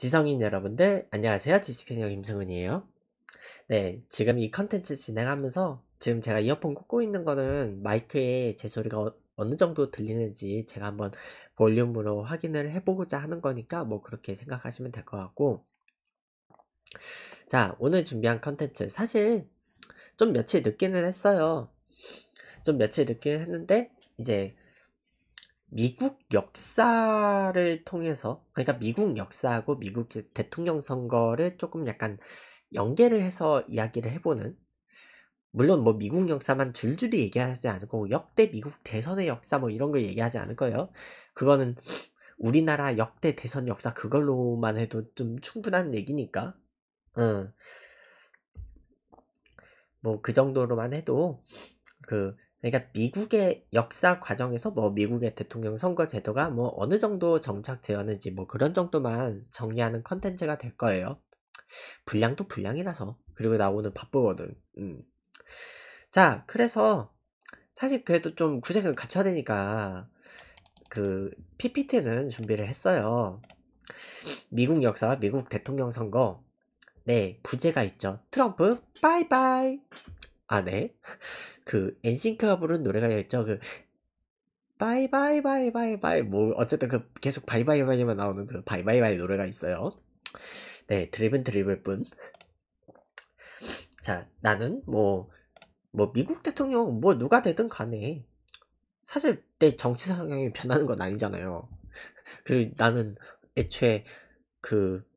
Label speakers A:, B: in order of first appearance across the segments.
A: 지성인 여러분들 안녕하세요 지식인 김승은이에요네 지금 이 컨텐츠 진행하면서 지금 제가 이어폰 꽂고 있는 거는 마이크에 제 소리가 어, 어느 정도 들리는지 제가 한번 볼륨으로 확인을 해보고자 하는 거니까 뭐 그렇게 생각하시면 될 것 같고 자 오늘 준비한 컨텐츠 사실 좀 며칠 늦기는 했어요 좀 며칠 늦긴 했는데 이제 미국 역사를 통해서 그러니까 미국 역사하고 미국 대통령 선거를 조금 약간 연계를 해서 이야기를 해보는 물론 뭐 미국 역사만 줄줄이 얘기하지 않고 역대 미국 대선의 역사 뭐 이런 걸 얘기하지 않을 거예요. 그거는 우리나라 역대 대선 역사 그걸로만 해도 좀 충분한 얘기니까. 응. 뭐 그 정도로만 해도 그 그러니까 미국의 역사 과정에서 뭐 미국의 대통령 선거 제도가 뭐 어느 정도 정착되었는지 뭐 그런 정도만 정리하는 컨텐츠가 될 거예요. 분량도 분량이라서 그리고 나오는 바쁘거든. 음. 자 그래서 사실 그래도 좀 구색을 갖춰야 되니까 그 PPT는 준비를 했어요. 미국 역사, 미국 대통령 선거. 네, 부제가 있죠. 트럼프, 바이바이. 아, 네. 그, 엔싱크가 부른 노래가 있죠. 그, 바이바이, 바이바이, 바이. 뭐, 어쨌든 그, 계속 바이바이, 바이만 나오는 그, 바이바이, 바이 노래가 있어요. 네, 드립은 드립을 뿐. 자, 나는 뭐, 뭐, 미국 대통령, 뭐, 누가 되든 간에, 사실 내 정치 상황이 변하는 건 아니잖아요. 그리고 나는 애초에 그,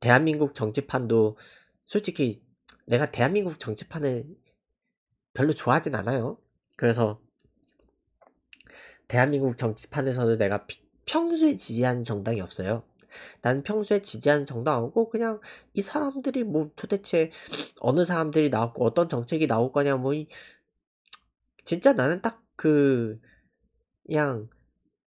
A: 대한민국 정치판도 솔직히 내가 대한민국 정치판을 별로 좋아하진 않아요. 그래서 대한민국 정치판에서도 내가 평소에 지지한 정당이 없어요. 난 평소에 지지하는 정당하고 그냥 이 사람들이 뭐 도대체 어느 사람들이 나왔고 어떤 정책이 나올 거냐 뭐 이, 진짜 나는 딱 그 그냥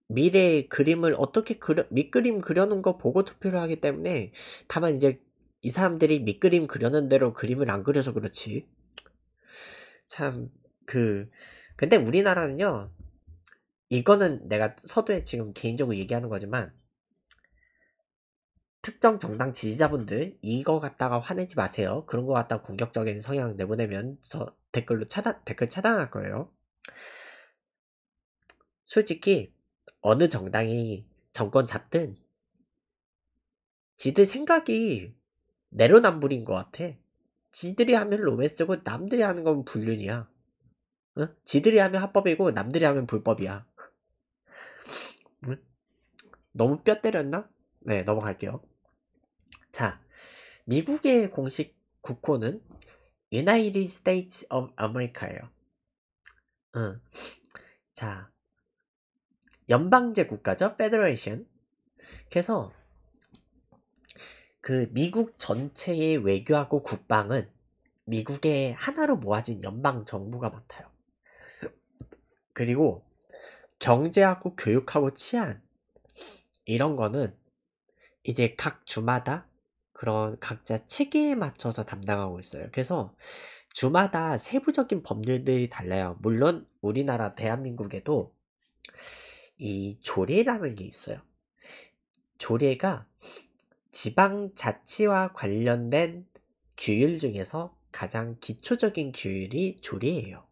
A: 미래의 그림을 어떻게 그려 밑그림 그려놓은 거 보고 투표를 하기 때문에 다만 이제 이 사람들이 밑그림 그려는 대로 그림을 안 그려서 그렇지 참그 근데 우리나라는요 이거는 내가 서두에 지금 개인적으로 얘기하는 거지만 특정 정당 지지자분들 이거 갖다가 화내지 마세요. 그런 거 갖다 가 공격적인 성향 내보내면 저 댓글로 차단 댓글 차단할 거예요. 솔직히 어느 정당이 정권 잡든 지들 생각이 내로남불인 것 같아. 지들이 하면 로맨스고 남들이 하는 건 불륜이야. 응? 지들이 하면 합법이고 남들이 하면 불법이야. 응? 너무 뼈 때렸나? 네, 넘어갈게요. 자, 미국의 공식 국호는 United States of America예요. 응. 자, 연방제 국가죠, Federation. 그래서 그 미국 전체의 외교하고 국방은 미국의 하나로 모아진 연방 정부가 맡아요. 그리고 경제하고 교육하고 치안 이런 거는 이제 각 주마다 그런 각자 체계에 맞춰서 담당하고 있어요. 그래서 주마다 세부적인 법률들이 달라요. 물론 우리나라 대한민국에도 이 조례라는 게 있어요. 조례가 지방자치와 관련된 규율 중에서 가장 기초적인 규율이 조례예요.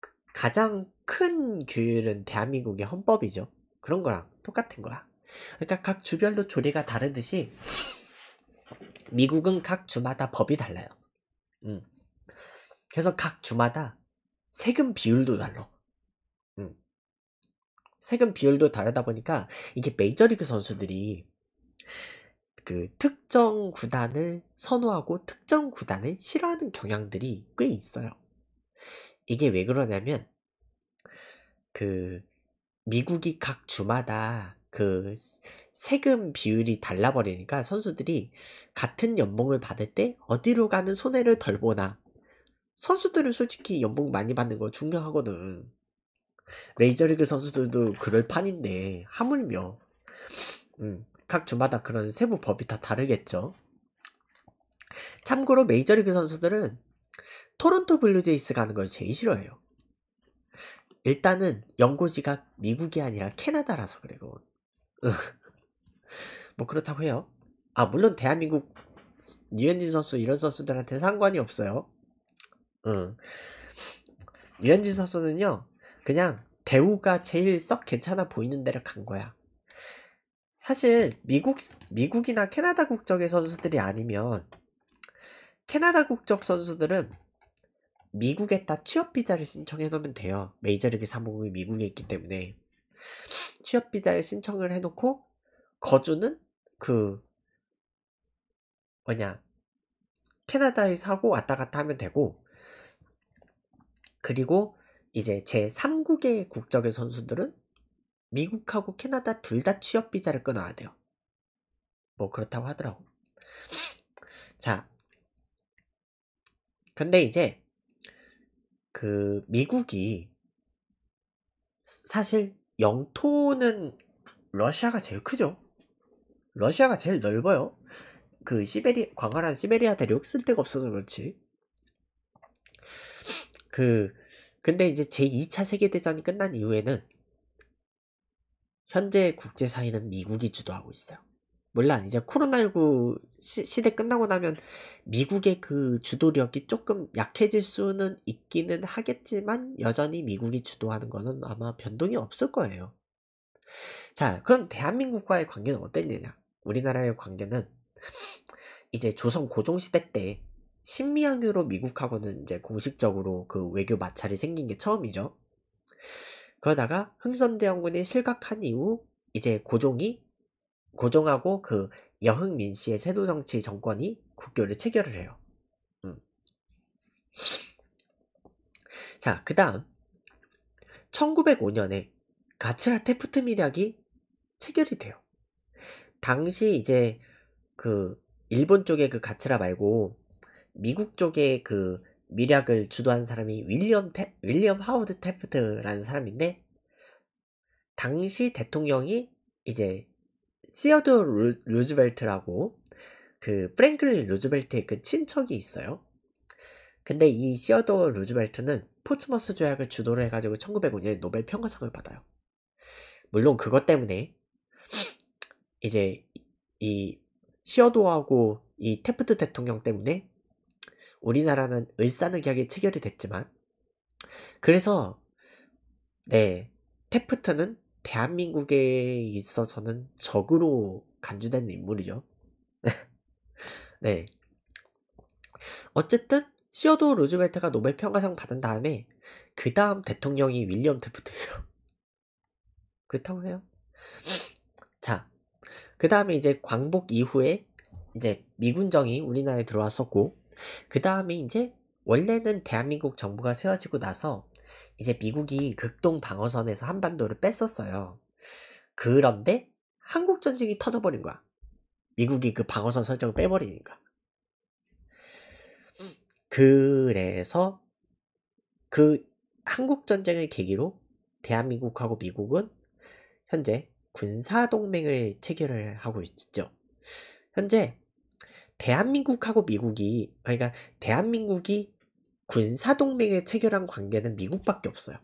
A: 그 가장 큰 규율은 대한민국의 헌법이죠. 그런 거랑 똑같은 거야. 그러니까 각 주별로 조례가 다르듯이 미국은 각 주마다 법이 달라요. 음. 그래서 각 주마다 세금 비율도 달라. 세금 비율도 다르다 보니까 이게 메이저리그 선수들이 그 특정 구단을 선호하고 특정 구단을 싫어하는 경향들이 꽤 있어요. 이게 왜 그러냐면 그 미국이 각 주마다 그 세금 비율이 달라 버리니까 선수들이 같은 연봉을 받을 때 어디로 가는 손해를 덜 보나 선수들은 솔직히 연봉 많이 받는 거 중요하거든 메이저리그 선수들도 그럴 판인데 하물며 음, 각 주마다 그런 세부 법이 다 다르겠죠. 참고로 메이저리그 선수들은 토론토 블루제이스 가는 걸 제일 싫어해요. 일단은 연고지가 미국이 아니라 캐나다라서 그리고 뭐 그렇다고 해요. 아 물론 대한민국 유현진 선수 이런 선수들한테 상관이 없어요. 응. 유현진 선수는요 그냥 대우가 제일 썩 괜찮아 보이는 데를 간 거야. 사실 미국 미국이나 캐나다 국적의 선수들이 아니면 캐나다 국적 선수들은 미국에다 취업 비자를 신청해 놓으면 돼요. 메이저리그 사무국이 미국에 있기 때문에 취업 비자를 신청을 해 놓고 거주는 그 뭐냐 캐나다에 사고 왔다 갔다 하면 되고 그리고 이제 제3국의 국적의 선수들은 미국하고 캐나다 둘 다 취업 비자를 끊어야 돼요. 뭐 그렇다고 하더라고. 자. 근데 이제 그 미국이 사실 영토는 러시아가 제일 크죠. 러시아가 제일 넓어요. 그 시베리 광활한 시베리아 대륙 쓸데가 없어서 그렇지. 그 근데 이제 제2차 세계대전이 끝난 이후에는 현재 국제사회는 미국이 주도하고 있어요. 물론 이제 코로나19 시, 대 끝나고 나면 미국의 그 주도력이 조금 약해질 수는 있기는 하겠지만 여전히 미국이 주도하는 거는 아마 변동이 없을 거예요. 자, 그럼 대한민국과의 관계는 어땠느냐? 우리나라의 관계는 이제 조선 고종시대 때 신미양으로 미국하고는 이제 공식적으로 그 외교 마찰이 생긴 게 처음이죠. 그러다가 흥선대원군이 실각한 이후 이제 고종이 고종하고 그 여흥민 씨의 세도 정치 정권이 국교를 체결을 해요. 음. 자, 그다음 1905년에 가츠라 테프트 밀약이 체결이 돼요. 당시 이제 그 일본 쪽의 그 가츠라 말고 미국 쪽에 그미략을 주도한 사람이 윌리엄, 태, 윌리엄 하우드 테프트라는 사람인데 당시 대통령이 이제 시어드 루, 즈벨트라고그 프랭클린 루즈벨트의 그 친척이 있어요. 근데 이시어드 루즈벨트는 포츠머스 조약을 주도를 해가지고 1905년에 노벨 평화상을 받아요. 물론 그것 때문에 이제 이 시어도하고 이 테프트 대통령 때문에 우리나라는 을사늑약이 체결이 됐지만 그래서 네 테프트는 대한민국에 있어서는 적으로 간주된 인물이죠. 네. 어쨌든 시어도 루즈벨트가 노벨 평화상 받은 다음에 그 다음 대통령이 윌리엄 테프트예요. 그렇다고 해요. 자, 그 다음에 이제 광복 이후에 이제 미군정이 우리나라에 들어왔었고 그 다음에 이제 원래는 대한민국 정부가 세워지고 나서 이제 미국이 극동 방어선에서 한반도를 뺐었어요. 그런데 한국 전쟁이 터져버린 거야. 미국이 그 방어선 설정을 빼버리니까. 그래서 그 한국 전쟁을 계기로 대한민국하고 미국은 현재 군사 동맹을 체결을 하고 있죠. 현재 대한민국하고 미국이 그러니까 대한민국이 군사동맹을 체결한 관계는 미국밖에 없어요.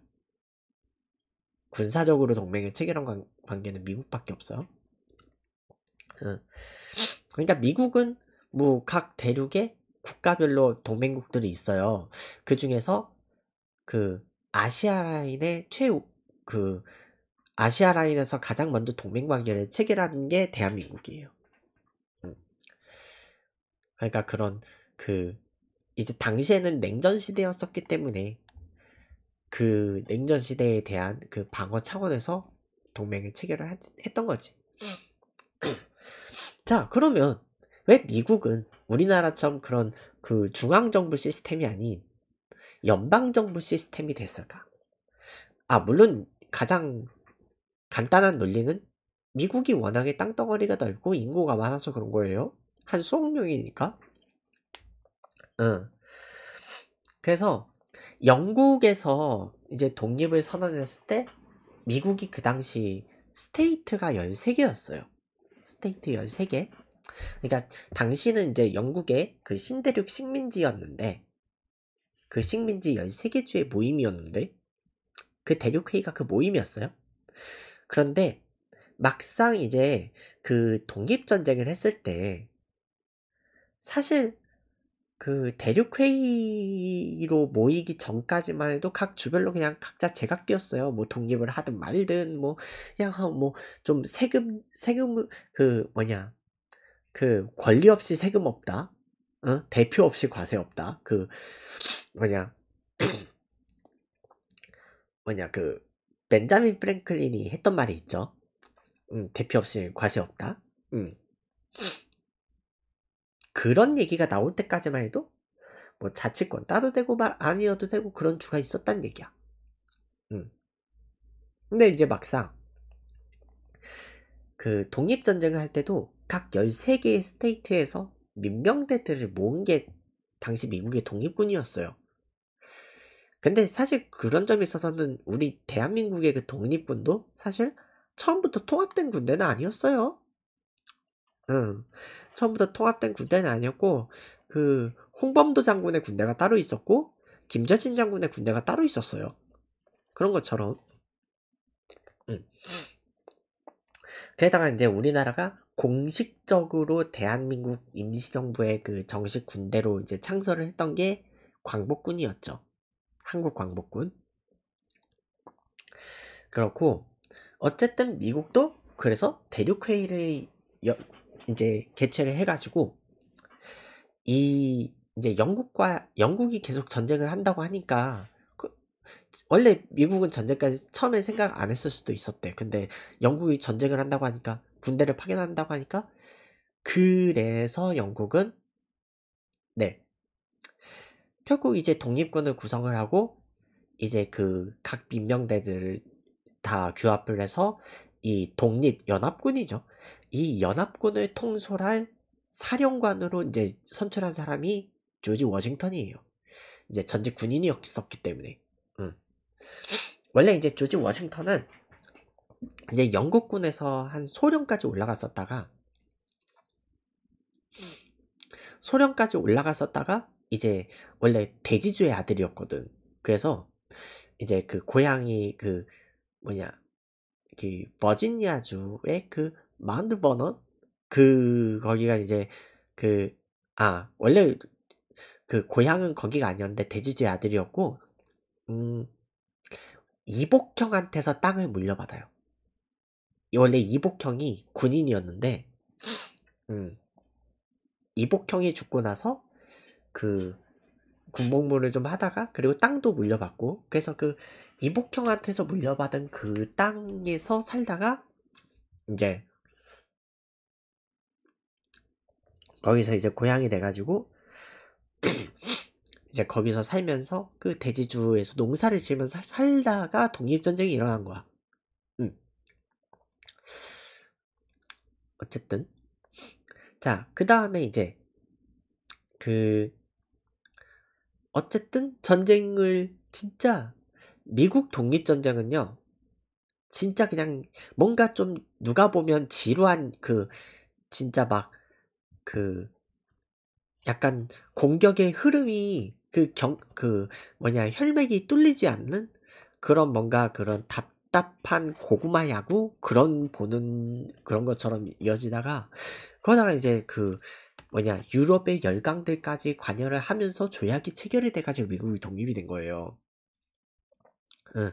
A: 군사적으로 동맹을 체결한 관, 관계는 미국밖에 없어요. 응. 그러니까 미국은 뭐 각 대륙의 국가별로 동맹국들이 있어요. 그 중에서 그 아시아 라인의 최우 그 아시아 라인에서 가장 먼저 동맹 관계를 체결하는 게 대한민국이에요. 그러니까 그런 그 이제 당시에는 냉전 시대였었기 때문에 그 냉전 시대에 대한 그 방어 차원에서 동맹을 체결을 했, 던 거지. 자, 그러면 왜 미국은 우리나라처럼 그런 그 중앙정부 시스템이 아닌 연방정부 시스템이 됐을까? 아, 물론 가장 간단한 논리는 미국이 워낙에 땅덩어리가 넓고 인구가 많아서 그런 거예요. 한수억명이니까 응. 그래서 영국에서 이제 독립을 선언했을 때 미국이 그 당시 스테이트가 13개였어요. 스테이트 13개. 그러니까 당시는 이제 영국의 그 신대륙 식민지였는데 그 식민지 13개 주의 모임이었는데 그 대륙 회의가 그 모임이었어요. 그런데 막상 이제 그 독립 전쟁을 했을 때 사실 그 대륙 회의로 모이기 전까지만 해도 각 주별로 그냥 각자 제각기였어요. 뭐 독립을 하든 말든 뭐 그냥 뭐 좀 세금 세금 그 뭐냐 그 권리 없이 세금 없다, 어? 대표 없이 과세 없다. 그 뭐냐 뭐냐 그 벤자민 프랭클린이 했던 말이 있죠. 음, 대표 없이 과세 없다. 음. 그런 얘기가 나올 때까지만 해도 뭐 자치권 따도 되고 말 아니어도 되고 그런 주가 있었단 얘기야. 음. 근데 이제 막상 그 독립 전쟁을 할 때도 각 13개의 스테이트에서 민병대들을 모은 게 당시 미국의 독립군이었어요. 근데 사실 그런 점에 있어서는 우리 대한민국의 그 독립군도 사실 처음부터 통합된 군대는 아니었어요. 응. 처음부터 통합된 군대는 아니었고 그 홍범도 장군의 군대가 따로 있었고 김재진 장군의 군대가 따로 있었어요. 그런 것처럼. 응. 게다가 이제 우리나라가 공식적으로 대한민국 임시정부의 그 정식 군대로 이제 창설을 했던 게 광복군이었죠. 한국 광복군. 그렇고 어쨌든 미국도 그래서 대륙 회의를 이제 개최를 해가지고 이 이제 영국과 영국이 계속 전쟁을 한다고 하니까 그, 원래 미국은 전쟁까지 처음엔 생각 안 했을 수도 있었대. 근데 영국이 전쟁을 한다고 하니까 군대를 파견한다고 하니까 그래서 영국은 네 결국 이제 독립군을 구성을 하고 이제 그 각 민병대들을 다 규합을 해서 이 독립연합군이죠. 이 연합군을 통솔할 사령관으로 이제 선출한 사람이 조지 워싱턴이에요. 이제 전직 군인이었기 때문에. 음. 원래 이제 조지 워싱턴은 이제 영국군에서 한소령까지 올라갔었다가 소령까지 올라갔었다가 이제 원래 대지주의 아들이었거든. 그래서 이제 그 고향이 그 뭐냐 그 버지니아주의 그 만두번 원? 그, 거기가 이제, 그, 아, 원래, 그, 고향은 거기가 아니었는데, 대지주의 아들이었고, 음, 이복형한테서 땅을 물려받아요. 원래 이복형이 군인이었는데, 음, 이복형이 죽고 나서, 그, 군복무를 좀 하다가, 그리고 땅도 물려받고, 그래서 그, 이복형한테서 물려받은 그 땅에서 살다가, 이제, 거기서 이제 고향이 돼가지고 이제 거기서 살면서 그 대지주에서 농사를 지으면서 살다가 독립전쟁이 일어난 거야. 음. 어쨌든. 자, 그 다음에 이제, 그, 어쨌든 전쟁을 진짜, 미국 독립전쟁은요, 진짜 그냥 뭔가 좀 누가 보면 지루한 그, 진짜 막그 약간 공격의 흐름이 그 경, 그 뭐냐, 혈맥이 뚫리지 않는 그런 뭔가 그런 답답한 고구마 야구? 그런 보는 그런 것처럼 이어지다가 그러다가 이제 그 뭐냐, 유럽의 열강들까지 관여를 하면서 조약이 체결이 돼가지고 미국이 독립이 된 거예요. 응.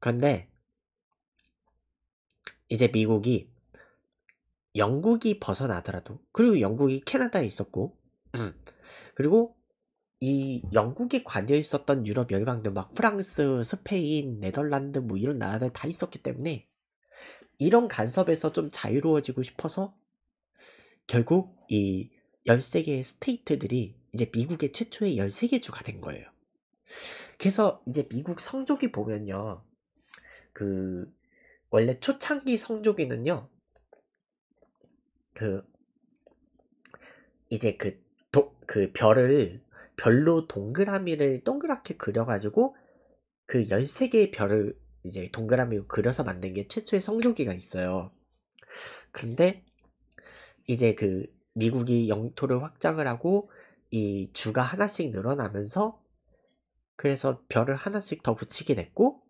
A: 그런데 이제 미국이 영국이 벗어나더라도 그리고 영국이 캐나다에 있었고 음. 그리고 이 영국에 관여 있었던 유럽 열강들 막 프랑스, 스페인, 네덜란드 뭐 이런 나라들 다 있었기 때문에 이런 간섭에서 좀 자유로워지고 싶어서 결국 이 13개의 스테이트들이 이제 미국의 최초의 13개 주가 된 거예요. 그래서 이제 미국 성조기 보면요. 그 원래 초창기 성조기는요. 그 이제 그, 도, 그 별을 별로 동그라미를 동그랗게 그려가지고 그 13개의 별을 이제 동그라미로 그려서 만든 게 최초의 성조기가 있어요. 근데 이제 그 미국이 영토를 확장을 하고 이 주가 하나씩 늘어나면서 그래서 별을 하나씩 더 붙이게 됐고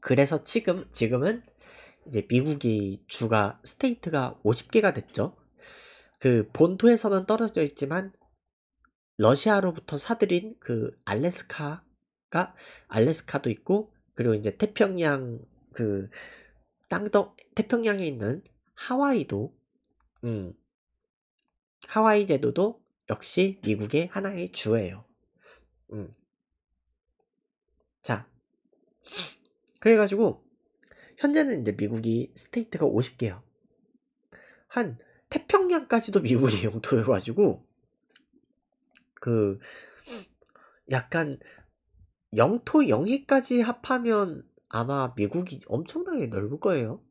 A: 그래서 지금 지금은 이제 미국이 주가 스테이트가 50개가 됐죠. 그 본토에서는 떨어져 있지만 러시아로부터 사들인 그 알래스카가 알래스카도 있고 그리고 이제 태평양 그 땅덕 태평양에 있는 하와이도 음 하와이 제도도 역시 미국의 하나의 주예요. 음. 자 그래가지고 현재는 이제 미국이 스테이트가 50개요. 한 태평양까지도 미국이 영토여가지고 그 약간 영토 영해까지 합하면 아마 미국이 엄청나게 넓을 거예요.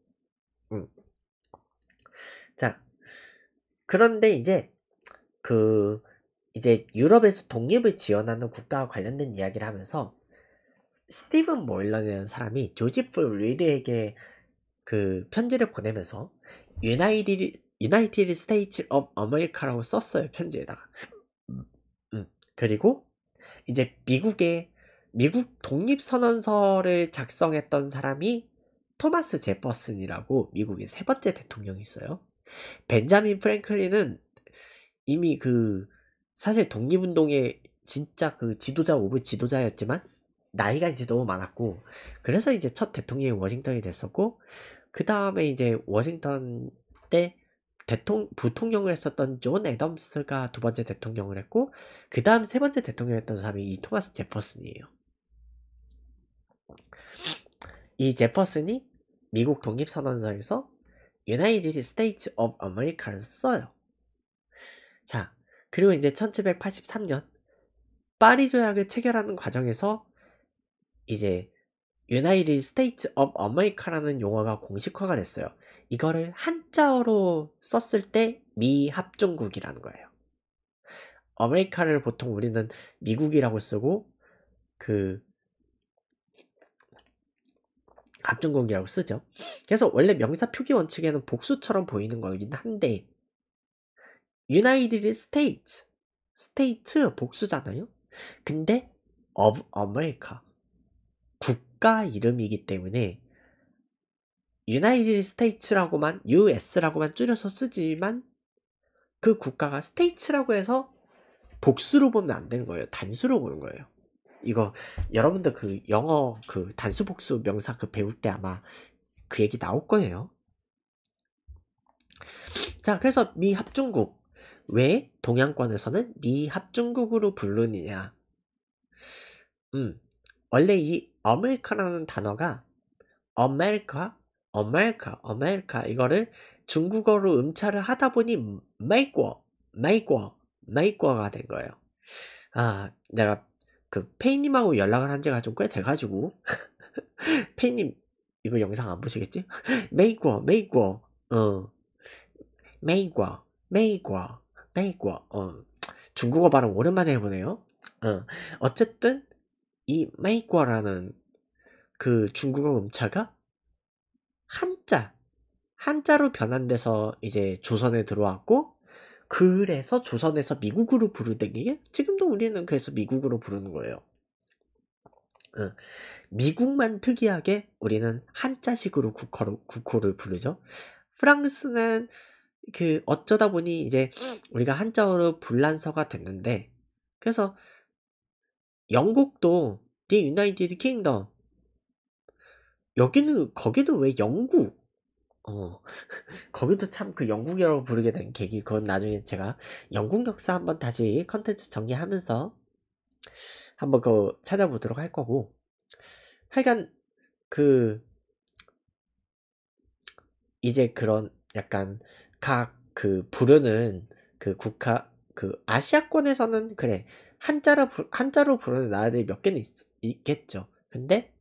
A: 음. 자, 그런데 이제 그 이제 유럽에서 독립을 지원하는 국가와 관련된 이야기를 하면서 스티븐 모일러는 사람이 조지 풀 리드에게 그 편지를 보내면서 유나이티드 유나이티드 스테이츠 업 아메리카라고 썼어요 편지에다가 음, 음. 그리고 이제 미국의 미국 독립선언서를 작성했던 사람이 토마스 제퍼슨이라고 미국의 세 번째 대통령이 있어요 벤자민 프랭클린은 이미 그 사실 독립운동의 진짜 그 지도자 오브 지도자였지만 나이가 이제 너무 많았고 그래서 이제 첫 대통령이 워싱턴이 됐었고 그 다음에 이제 워싱턴 때 대통령 부통령을 했었던 존 애덤스가 두 번째 대통령을 했고 그 다음 세 번째 대통령이었던 사람이 이 토마스 제퍼슨이에요. 이 제퍼슨이 미국 독립선언서에서 United States of America를 써요. 자, 그리고 이제 1783년 파리 조약을 체결하는 과정에서 이제 유나이티 스테이트 업 아메리카라는 용어가 공식화가 됐어요. 이거를 한자어로 썼을 때 미합중국이라는 거예요. 아메리카를 보통 우리는 미국이라고 쓰고 그 합중국이라고 쓰죠. 그래서 원래 명사 표기 원칙에는 복수처럼 보이는 거긴 한데 유나이티드 스테이트 스테이트 복수잖아요. 근데 of 아메리카 국가 이름이기 때문에 유나이티드 스테이츠라고만 US라고만 줄여서 쓰지만 그 국가가 스테이츠라고 해서 복수로 보면 안 되는 거예요. 단수로 보는 거예요. 이거 여러분들 그 영어 그 단수 복수 명사 그 배울 때 아마 그 얘기 나올 거예요. 자, 그래서 미합중국. 왜 동양권에서는 미합중국으로 부르느냐? 음, 원래 이 아메리카라는 단어가 아메리카, 아메리카, 아메리카 이거를 중국어로 음차를 하다 보니 메이꼬, 메이꼬, 메이꼬가 된 거예요. 아, 내가 그 페이님하고 연락을 한 지가 좀꽤 돼가지고 페이님 이거 영상 안 보시겠지? 메이꼬, 메이꼬, 어, 메이꼬, 메이꼬, 메이꼬, 어, 중국어 발음 오랜만에 해보네요. 어, 어쨌든 이 메이과라는 그 중국어 음차가 한자 한자로 변환돼서 이제 조선에 들어왔고 그래서 조선에서 미국으로 부르던 게 지금도 우리는 그래서 미국으로 부르는 거예요. 어, 미국만 특이하게 우리는 한자식으로 국호로, 국호를 부르죠. 프랑스는 그 어쩌다 보니 이제 우리가 한자어로 불란서가 됐는데 그래서 영국도 The United Kingdom 여기는 거기도 왜 영국 어 거기도 참 그 영국이라고 부르게 된 계기 그건 나중에 제가 영국 역사 한번 다시 컨텐츠 정리하면서 한번 그 찾아보도록 할 거고 하여간 그 이제 그런 약간 각 그 부르는 그, 그 국가 그 아시아권에서는 그래 한자로, 부, 한자로 부르는 나라들이 몇 개는 있, 겠죠 근데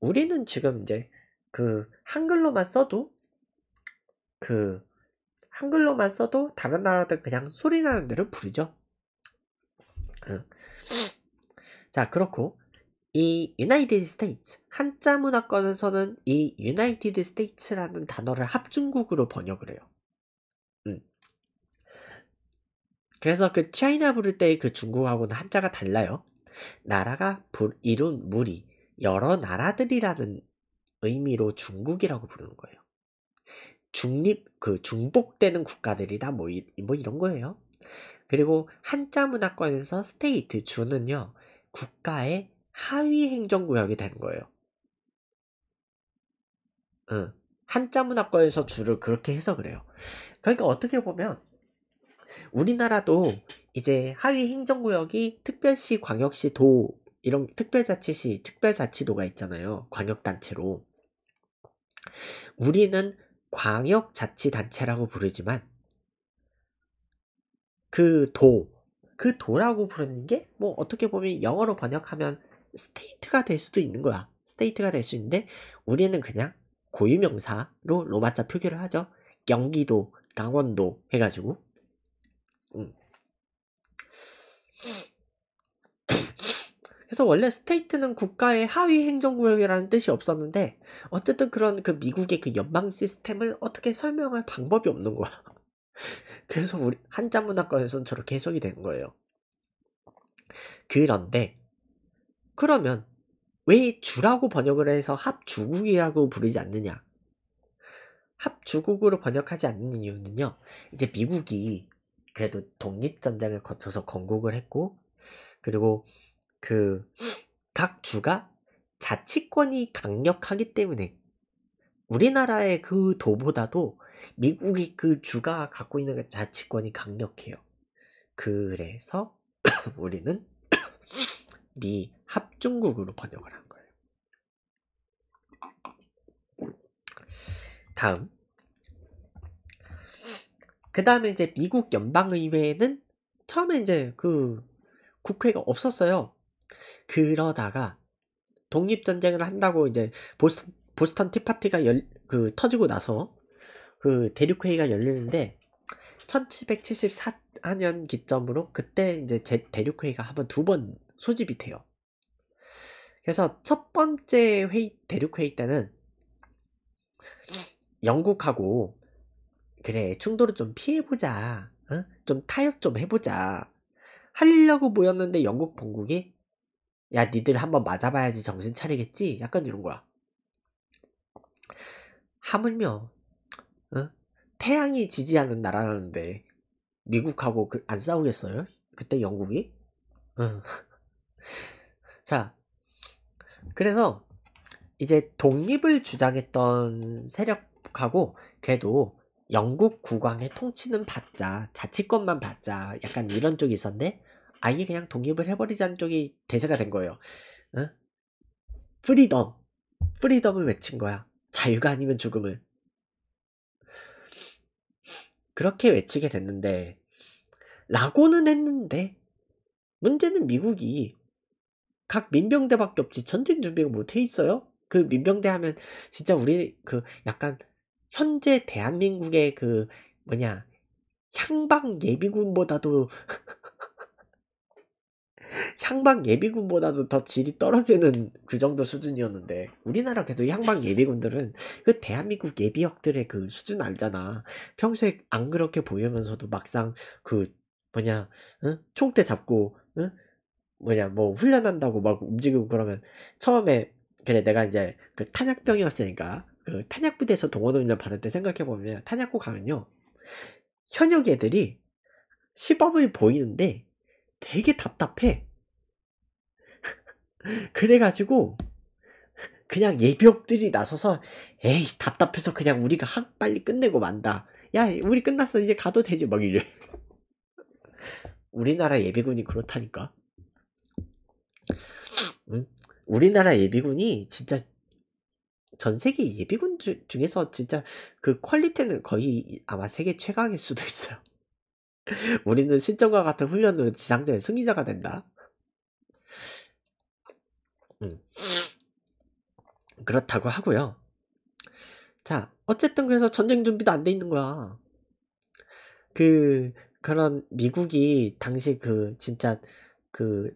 A: 우리는 지금 이제 그 한글로만 써도 그 한글로만 써도 다른 나라들 그냥 소리 나는 대로 부르죠. 자 그렇고 이 United States 한자 문화권에서는 이 United s t a t e s 라는 단어를 합중국으로 번역을 해요. 그래서 그 차이나 부를 때의 그 중국하고는 한자가 달라요. 나라가 불, 이룬 무리, 여러 나라들이라는 의미로 중국이라고 부르는 거예요. 중립, 그 중복되는 국가들이다, 뭐, 이, 뭐 이런 거예요. 그리고 한자 문화권에서 스테이트, 주는요, 국가의 하위 행정구역이 되는 거예요. 응. 한자 문화권에서 주를 그렇게 해서 그래요. 그러니까 어떻게 보면 우리나라도 이제 하위 행정구역이 특별시, 광역시, 도 이런 특별자치시, 특별자치도가 있잖아요. 광역단체로. 우리는 광역자치단체라고 부르지만 그 도, 그 도라고 부르는 게 뭐 어떻게 보면 영어로 번역하면 스테이트가 될 수도 있는 거야. 스테이트가 될 수 있는데 우리는 그냥 고유명사로 로마자 표기를 하죠. 경기도, 강원도 해가지고 그래서 원래 스테이트는 국가의 하위 행정구역이라는 뜻이 없었는데 어쨌든 그런 그 미국의 그 연방 시스템을 어떻게 설명할 방법이 없는 거야. 그래서 우리 한자 문화권에서는 저렇게 해석이 되는 거예요. 그런데 그러면 왜 주라고 번역을 해서 합주국이라고 부르지 않느냐? 합주국으로 번역하지 않는 이유는요. 이제 미국이 그래도 독립전쟁을 거쳐서 건국을 했고 그리고 그 각 주가 자치권이 강력하기 때문에 우리나라의 그 도보다도 미국이 그 주가 갖고 있는 그 자치권이 강력해요. 그래서 우리는 미 합중국으로 번역을 한 거예요. 다음 그 다음에 이제 미국 연방의회에는 처음에 이제 그 국회가 없었어요. 그러다가 독립전쟁을 한다고 이제 보스턴, 보스턴 티파티가 열, 그 터지고 나서 그 대륙회의가 열리는데 1774년 기점으로 그때 이제 제 대륙회의가 한번 두 번 소집이 돼요. 그래서 첫 번째 회의, 대륙회의 때는 영국하고 그래 충돌을좀 피해보자 어? 좀 타협 좀 해보자 하려고 모였는데 영국 본국이 야 니들 한번 맞아봐야지 정신 차리겠지 약간 이런 거야 하물며 어? 태양이 지지하는 나라라는데 미국하고 그, 안 싸우겠어요? 그때 영국이? 어. 자 그래서 이제 독립을 주장했던 세력하고 걔도 영국 국왕의 통치는 받자 자치권만 받자 약간 이런 쪽이 있었는데 아예 그냥 독립을 해버리자는 쪽이 대세가 된 거예요 응? 프리덤 프리덤을 외친 거야 자유가 아니면 죽음을 그렇게 외치게 됐는데 라고는 했는데 문제는 미국이 각 민병대밖에 없지 전쟁 준비가 못해 있어요 그 민병대 하면 진짜 우리 그 약간 현재 대한민국의 그 뭐냐 향방 예비군보다도 향방 예비군보다도 더 질이 떨어지는 그 정도 수준이었는데 우리나라 그래도 향방 예비군들은 그 대한민국 예비역들의 그 수준 알잖아 평소에 안 그렇게 보이면서도 막상 그 뭐냐 응? 총대 잡고 응? 뭐냐 뭐 훈련한다고 막 움직이고 그러면 처음에 그래 내가 이제 그 탄약병이었으니까 그 탄약부대에서 동원훈련 받을 때 생각해보면 탄약고 가면요 현역 애들이 시범을 보이는데 되게 답답해 그래가지고 그냥 예비역들이 나서서 에이 답답해서 그냥 우리가 학 빨리 끝내고 만다 야 우리 끝났어 이제 가도 되지 막 이래 우리나라 예비군이 그렇다니까 응? 우리나라 예비군이 진짜 전 세계 예비군 주, 중에서 진짜 그 퀄리티는 거의 아마 세계 최강일 수도 있어요. 우리는 실전과 같은 훈련으로 지상자의 승리자가 된다. 음. 그렇다고 하고요. 자, 어쨌든 그래서 전쟁 준비도 안 돼 있는 거야. 그 그런 미국이 당시 그 진짜 그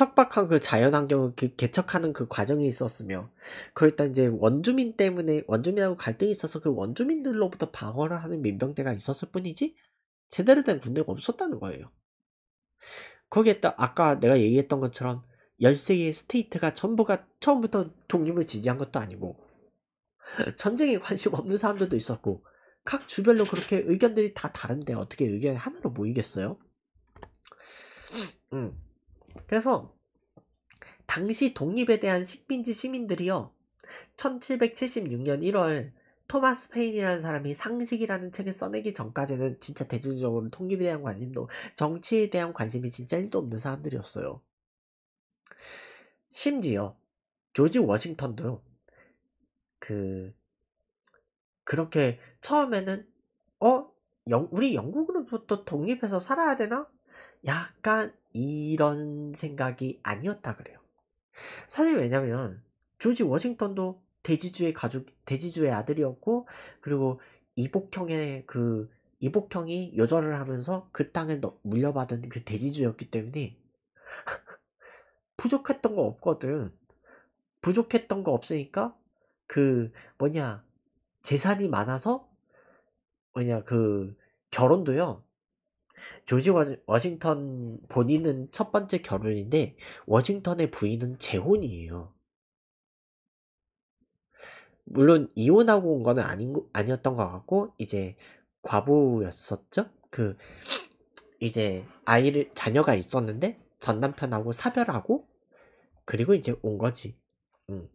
A: 척박한 그 자연환경을 개척하는 그 과정이 있었으며 그 일단 이제 원주민 때문에 원주민하고 갈등이 있어서 그 원주민들로부터 방어를 하는 민병대가 있었을 뿐이지 제대로 된 군대가 없었다는 거예요. 거기에 또 아까 내가 얘기했던 것처럼 13개의 스테이트가 전부가 처음부터 독립을 지지한 것도 아니고 전쟁에 관심 없는 사람들도 있었고 각 주별로 그렇게 의견들이 다 다른데 어떻게 의견이 하나로 모이겠어요? 음, 그래서 당시 독립에 대한 식민지 시민들이요. 1776년 1월 토마스 페인이라는 사람이 상식이라는 책을 써내기 전까지는 진짜 대중적으로 독립에 대한 관심도 정치에 대한 관심이 진짜 1도 없는 사람들이었어요. 심지어 조지 워싱턴도요. 그 그렇게 처음에는 어 영, 우리 영국으로부터 독립해서 살아야 되나? 약간 이런 생각이 아니었다 그래요. 사실 왜냐면 조지 워싱턴도 대지주의 가족, 대지주의 아들이었고 그리고 이복형의 그 이복형이 요절을 하면서 그 땅을 물려받은 그 대지주였기 때문에 부족했던 거 없거든. 부족했던 거 없으니까 그 뭐냐 재산이 많아서 뭐냐 그 결혼도요 조지 워싱턴 본인은 첫 번째 결혼인데 워싱턴의 부인은 재혼이에요. 물론 이혼하고 온 거는 아닌 아니었던 것 같고 이제 과부였었죠. 그 이제 아이를 자녀가 있었는데 전 남편하고 사별하고 그리고 이제 온 거지. 음.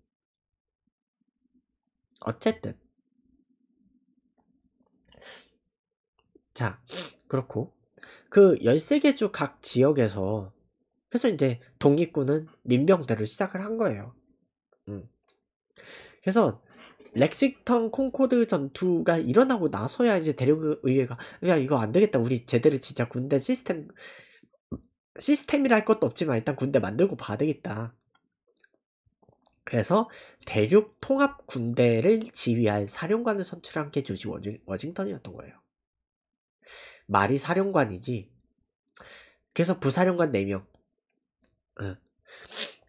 A: 어쨌든 자 그렇고 그 13개 주 각 지역에서 그래서 이제 독립군은 민병대를 시작을 한 거예요. 음. 그래서 렉싱턴 콩코드 전투가 일어나고 나서야 이제 대륙 의회가 야 이거 안 되겠다 우리 제대로 진짜 군대 시스템 시스템이랄 것도 없지만 일단 군대 만들고 봐야 되겠다. 그래서 대륙 통합 군대를 지휘할 사령관을 선출한 게 조지 워징, 워싱턴이었던 거예요. 말이 사령관이지. 그래서 부사령관 4명.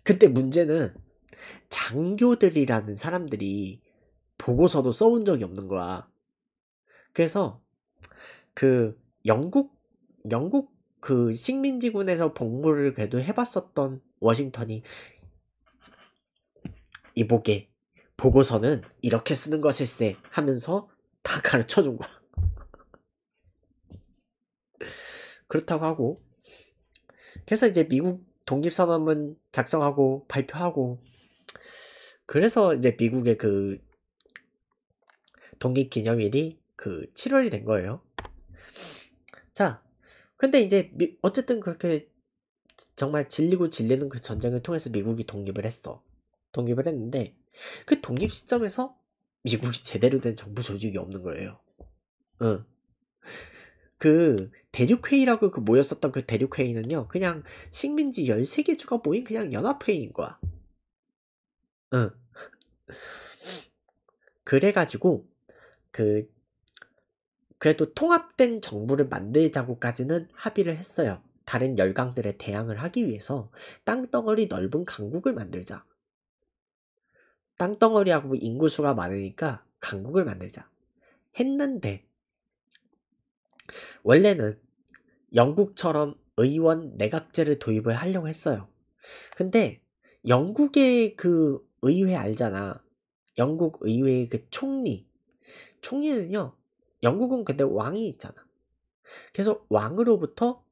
A: 그때 어. 문제는 장교들이라는 사람들이 보고서도 써온 적이 없는 거야. 그래서 그 영국 영국 그 식민지군에서 복무를 그래도 해봤었던 워싱턴이 이보게 보고서는 이렇게 쓰는 것일세 하면서 다 가르쳐준 거야. 그렇다고 하고 그래서 이제 미국 독립선언문 작성하고 발표하고 그래서 이제 미국의 그 독립기념일이 그 7월이 된 거예요. 자, 근데 이제 미, 어쨌든 그렇게 정말 질리고 질리는 그 전쟁을 통해서 미국이 독립을 했어. 독립을 했는데 그 독립 시점에서 미국이 제대로 된 정부 조직이 없는 거예요. 응. 그 대륙회의라고 그 모였었던 그 대륙회의는요 그냥 식민지 13개 주가 모인 그냥 연합회의인 거야 응 그래가지고 그 그래도 통합된 정부를 만들자고까지는 합의를 했어요 다른 열강들의 대항을 하기 위해서 땅덩어리 넓은 강국을 만들자 땅덩어리하고 인구수가 많으니까 강국을 만들자 했는데 원래는 영국처럼 의원 내각제를 도입을 하려고 했어요. 근데 영국의 그 의회 알잖아. 영국 의회의 그 총리. 총리는요, 영국은 근데 왕이 있잖아. 그래서 왕으로부터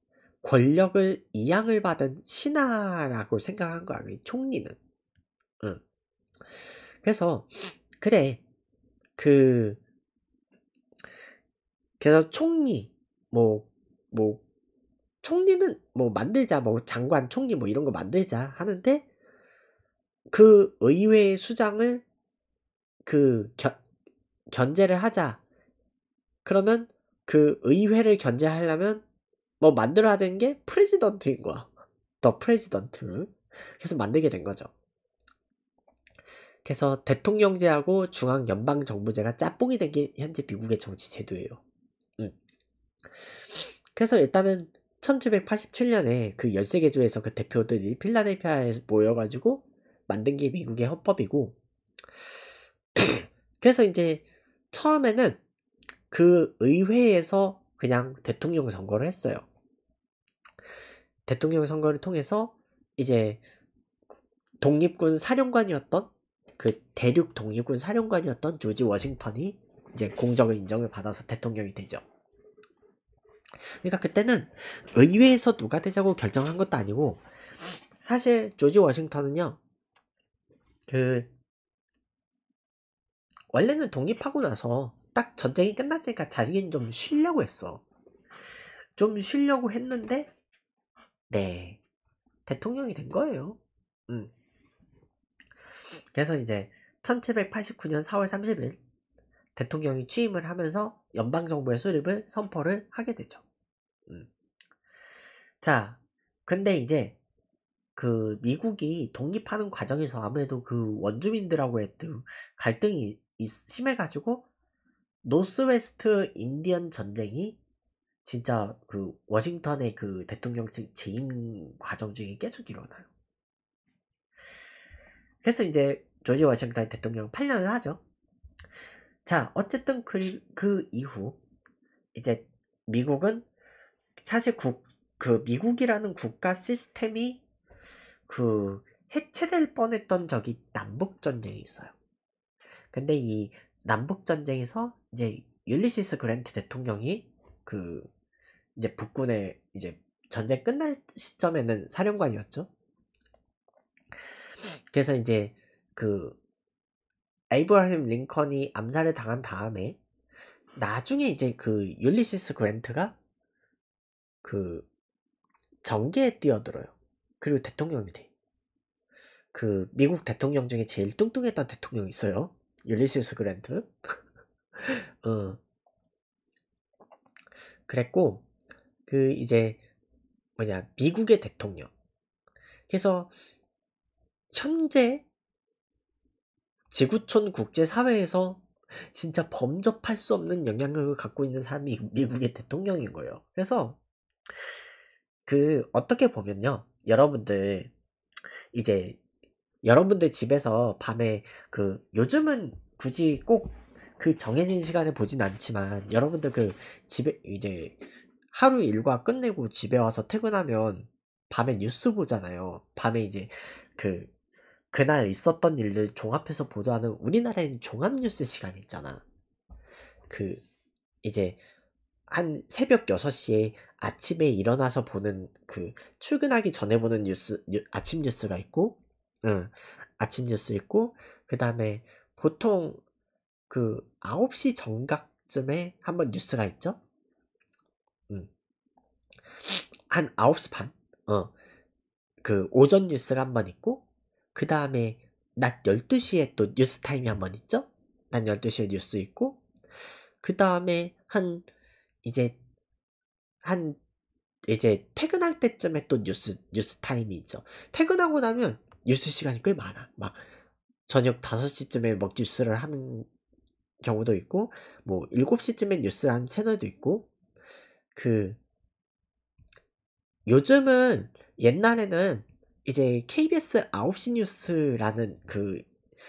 A: 권력을 이양을 받은 신하라고 생각한 거야, 총리는. 응. 그래서, 그래. 그, 그래서 총리, 뭐, 뭐, 총리는 뭐 만들자, 뭐 장관, 총리 뭐 이런 거 만들자 하는데 그 의회 수장을 그 견, 견제를 하자. 그러면 그 의회를 견제하려면 뭐 만들어야 되는 게 프레지던트인 거야. 더 프레지던트를. 그래서 만들게 된 거죠. 그래서 대통령제하고 중앙 연방정부제가 짬뽕이 된 게 현재 미국의 정치 제도예요. 그래서 일단은 1787년에 그열세개 주에서 그 대표들이 필라델피아에 모여가지고 만든 게 미국의 헌법이고, 그래서 이제 처음에는 그 의회에서 그냥 대통령 선거를 했어요. 대통령 선거를 통해서 이제 독립군 사령관이었던 그 대륙 독립군 사령관이었던 조지 워싱턴이 이제 공적을 인정을 받아서 대통령이 되죠. 그러니까 그때는 의회에서 누가 되자고 결정한 것도 아니고 사실 조지 워싱턴은요 그 원래는 독립하고 나서 딱 전쟁이 끝났으니까 자기는 좀 쉬려고 했어 좀 쉬려고 했는데 네 대통령이 된 거예요 음. 그래서 이제 1789년 4월 30일 대통령이 취임을 하면서 연방정부의 수립을 선포를 하게 되죠. 음. 자, 근데 이제 그 미국이 독립하는 과정에서 아무래도 그 원주민들하고 했던 갈등이 심해가지고 노스웨스트 인디언 전쟁이 진짜 그 워싱턴의 그 대통령직 재임 과정 중에 계속 일어나요. 그래서 이제 조지 워싱턴 대통령 8년을 하죠. 자, 어쨌든 그, 그 이후 이제 미국은 사실 국, 그 미국이라는 국가 시스템이 그 해체될 뻔했던 적이 남북 전쟁이 있어요. 근데 이 남북 전쟁에서 이제 율리시스 그랜트 대통령이 그 이제 북군의 이제 전쟁 끝날 시점에는 사령관이었죠. 그래서 이제 그 에이브라임 링컨이 암살을 당한 다음에 나중에 이제 그 율리시스 그랜트가 그 정계에 뛰어들어요. 그리고 대통령이 돼. 그 미국 대통령 중에 제일 뚱뚱했던 대통령이 있어요. 율리시스 그랜트. 어. 그랬고 그 이제 뭐냐 미국의 대통령. 그래서 현재 지구촌 국제사회에서 진짜 범접할 수 없는 영향력을 갖고 있는 사람이 미국의 대통령인 거예요. 그래서 그 어떻게 보면요. 여러분들 이제 여러분들 집에서 밤에 그 요즘은 굳이 꼭 그 정해진 시간에 보진 않지만 여러분들 그 집에 이제 하루 일과 끝내고 집에 와서 퇴근하면 밤에 뉴스 보잖아요. 밤에 이제 그 그날 있었던 일들 종합해서 보도하는 우리나라엔 종합뉴스 시간 있잖아. 그 이제 한 새벽 6시에 아침에 일어나서 보는 그 출근하기 전에 보는 뉴스 뉴, 아침 뉴스가 있고 응, 아침 뉴스 있고 그 다음에 보통 그 9시 정각쯤에 한번 뉴스가 있죠 응. 한 9시 반 어. 그 오전 뉴스가 한번 있고 그 다음에 낮 12시에 또 뉴스 타임이 한 번 있죠? 낮 12시에 뉴스 있고 그 다음에 한 이제 한 이제 퇴근할 때쯤에 또 뉴스 뉴스 타임이 있죠. 퇴근하고 나면 뉴스 시간이 꽤 많아. 막 저녁 5시쯤에 막 뉴스를 하는 경우도 있고 뭐 7시쯤에 뉴스 한 채널도 있고 그 요즘은 옛날에는 이제 KBS 9시 뉴스라는 그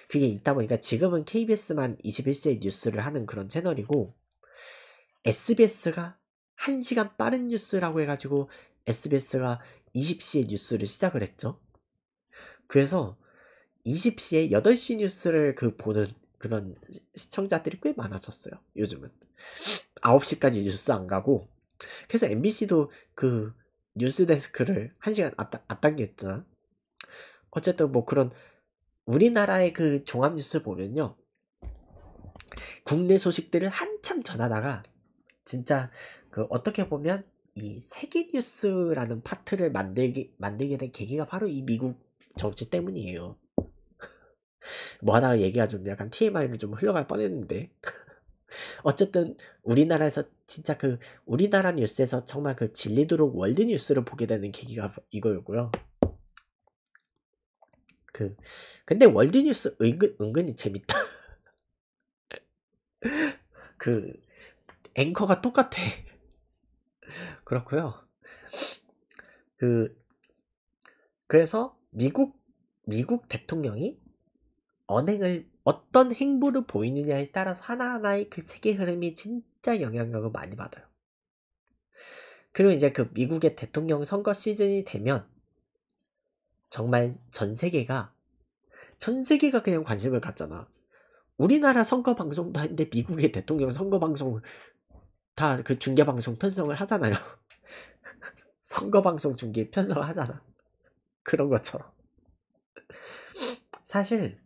A: 그게 있다 보니까 지금은 KBS만 21시에 뉴스를 하는 그런 채널이고 SBS가 1시간 빠른 뉴스라고 해가지고 SBS가 20시에 뉴스를 시작을 했죠. 그래서 20시에 8시 뉴스를 그 보는 그런 시청자들이 꽤 많아졌어요. 요즘은. 9시까지 뉴스 안 가고. 그래서 MBC도 그 뉴스데스크를 1시간 앞당, 겼죠 어쨌든 뭐 그런 우리나라의 그 종합뉴스 보면요. 국내 소식들을 한참 전하다가 진짜 그 어떻게 보면 이 세계 뉴스라는 파트를 만들기 만들게 된 계기가 바로 이 미국 정치 때문이에요. 뭐 하나 가 얘기가 좀 약간 TMI를 좀 흘러갈 뻔했는데 어쨌든 우리나라에서 진짜 그 우리나라 뉴스에서 정말 그 진리도록 월드 뉴스를 보게 되는 계기가 이거였고요. 그 근데 월드 뉴스 은근, 은근히 재밌다. 그 앵커가 똑같아. 그렇고요. 그 그래서 미국 미국 대통령이 언행을 어떤 행보를 보이느냐에 따라서 하나하나의 그 세계 흐름이 진짜 영향력을 많이 받아요. 그리고 이제 그 미국의 대통령 선거 시즌이 되면 정말 전 세계가 전 세계가 그냥 관심을 갖잖아. 우리나라 선거 방송도 하는데 미국의 대통령 선거 방송을 다그 중계 방송 편성을 하잖아요. 선거 방송 중계 편성을 하잖아. 그런 것처럼. 사실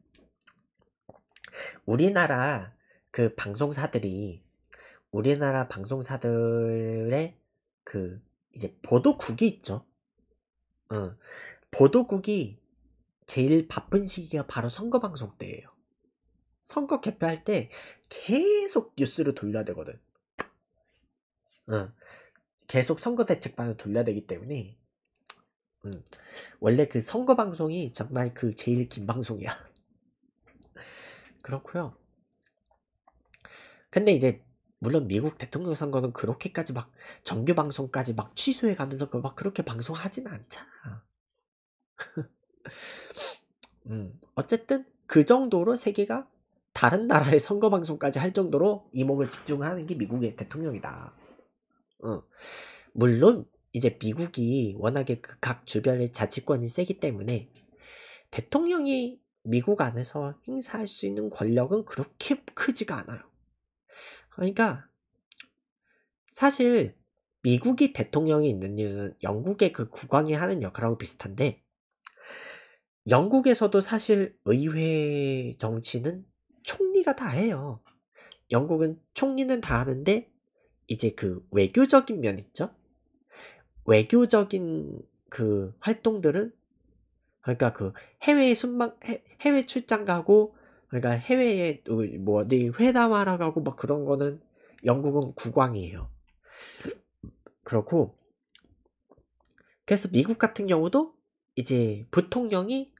A: 우리나라 그 방송사들이 우리나라 방송사들의 그 이제 보도국이 있죠. 어, 보도국이 제일 바쁜 시기가 바로 선거 방송 때예요. 선거 개표할 때 계속 뉴스를 돌려야 되거든. 어. 계속 선거 대책반을 돌려야 되기 때문에 음, 원래 그 선거 방송이 정말 그 제일 긴 방송이야. 그렇고요. 근데 이제 물론 미국 대통령 선거는 그렇게까지 막 정규 방송까지 막 취소해 가면서 그 막 그렇게 방송하진 않잖아. 음, 어쨌든 그 정도로 세계가 다른 나라의 선거 방송까지 할 정도로 이목을 집중하는 게 미국의 대통령이다. 물론 이제 미국이 워낙에 그 각 주변의 자치권이 세기 때문에 대통령이 미국 안에서 행사할 수 있는 권력은 그렇게 크지가 않아요. 그러니까 사실 미국이 대통령이 있는 이유는 영국의 그 국왕이 하는 역할하고 비슷한데 영국에서도 사실 의회 정치는 총리가 다 해요. 영국은 총리는 다 하는데 이제 그 외교적인 면 있죠? 외교적인 그 활동들은 그러니까 그 해외 에 순방 해, 외 출장 가고 그러니까 해외에 뭐 어디 회담하러 가고 막 그런 거는 영국은 국왕이에요. 그렇고 그래서 미국 같은 경우도 이제 부통령이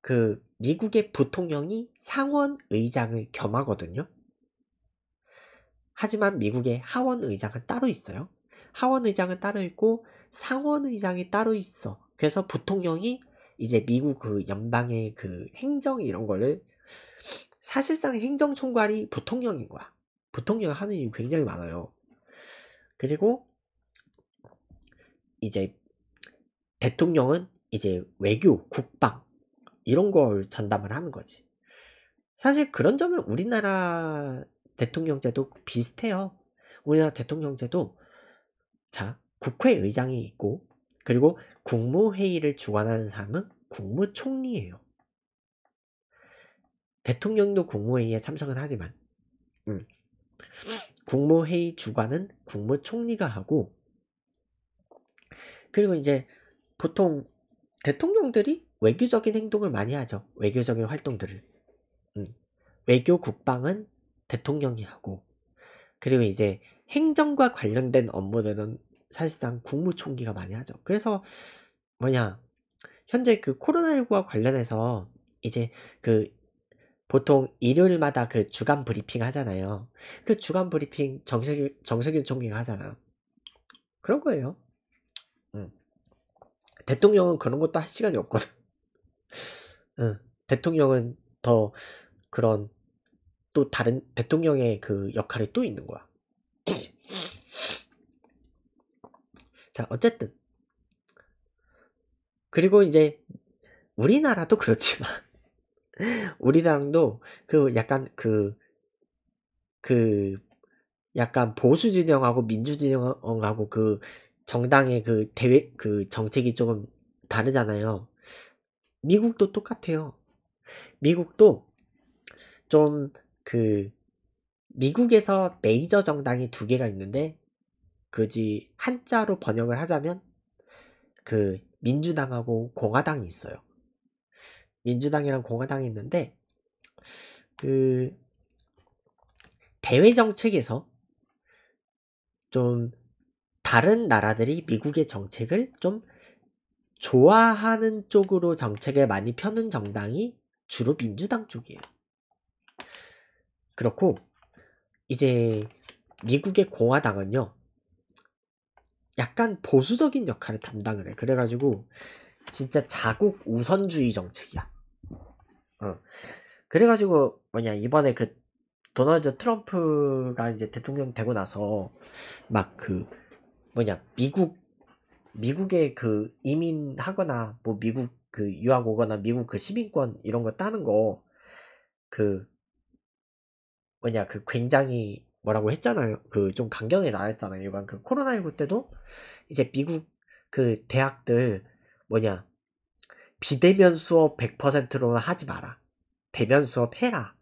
A: 그 미국의 부통령이 상원 의장을 겸하거든요. 하지만 미국의 하원 의장은 따로 있어요. 하원 의장은 따로 있고 상원 의장이 따로 있어. 그래서 부통령이 이제 미국 그 연방의 그 행정 이런 거를 사실상 행정총괄이 부통령인 거야. 부통령 하는 일이 굉장히 많아요. 그리고 이제 대통령은 이제 외교, 국방 이런 걸 전담을 하는 거지. 사실 그런 점은 우리나라 대통령제도 비슷해요. 우리나라 대통령제도 자 국회의장이 있고 그리고 국무회의를 주관하는 사람은 국무총리예요. 대통령도 국무회의에 참석은 하지만 음. 국무회의 주관은 국무총리가 하고 그리고 이제 보통 대통령들이 외교적인 행동을 많이 하죠. 외교적인 활동들을. 음. 외교 국방은 대통령이 하고 그리고 이제 행정과 관련된 업무들은 사실상 국무총리가 많이 하죠. 그래서 뭐냐 현재 그 코로나19와 관련해서 이제 그 보통 일요일마다 그 주간 브리핑 하잖아요. 그 주간 브리핑 정세균, 정세균 총리가 하잖아. 그런 거예요. 응. 대통령은 그런 것도 할 시간이 없거든. 응. 대통령은 더 그런 또 다른 대통령의 그 역할이 또 있는 거야. 자, 어쨌든. 그리고 이제 우리나라도 그렇지만 우리당도 그 약간 그그 그 약간 보수 진영하고 민주 진영하고 그 정당의 그 대외 그 정책이 조금 다르잖아요. 미국도 똑같아요. 미국도 좀그 미국에서 메이저 정당이 두 개가 있는데 그지 한자로 번역을 하자면 그 민주당하고 공화당이 있어요. 민주당이랑 공화당이 있는데 그 대외 정책에서 좀 다른 나라들이 미국의 정책을 좀 좋아하는 쪽으로 정책을 많이 펴는 정당이 주로 민주당 쪽이에요. 그렇고 이제 미국의 공화당은요 약간 보수적인 역할을 담당을 해 그래가지고 진짜 자국 우선주의 정책이야 어. 그래가지고 뭐냐 이번에 그 도널드 트럼프가 이제 대통령 되고 나서 막 그 뭐냐 미국 미국의 그 이민하거나 뭐 미국 그 유학 오거나 미국 그 시민권 이런 거 따는 거그 뭐냐 그 굉장히 뭐라고 했잖아요. 그 좀 강경에 나왔잖아요. 일반 그 코로나19 때도 이제 미국 그 대학들 뭐냐 비대면 수업 100%로 하지 마라. 대면 수업 해라.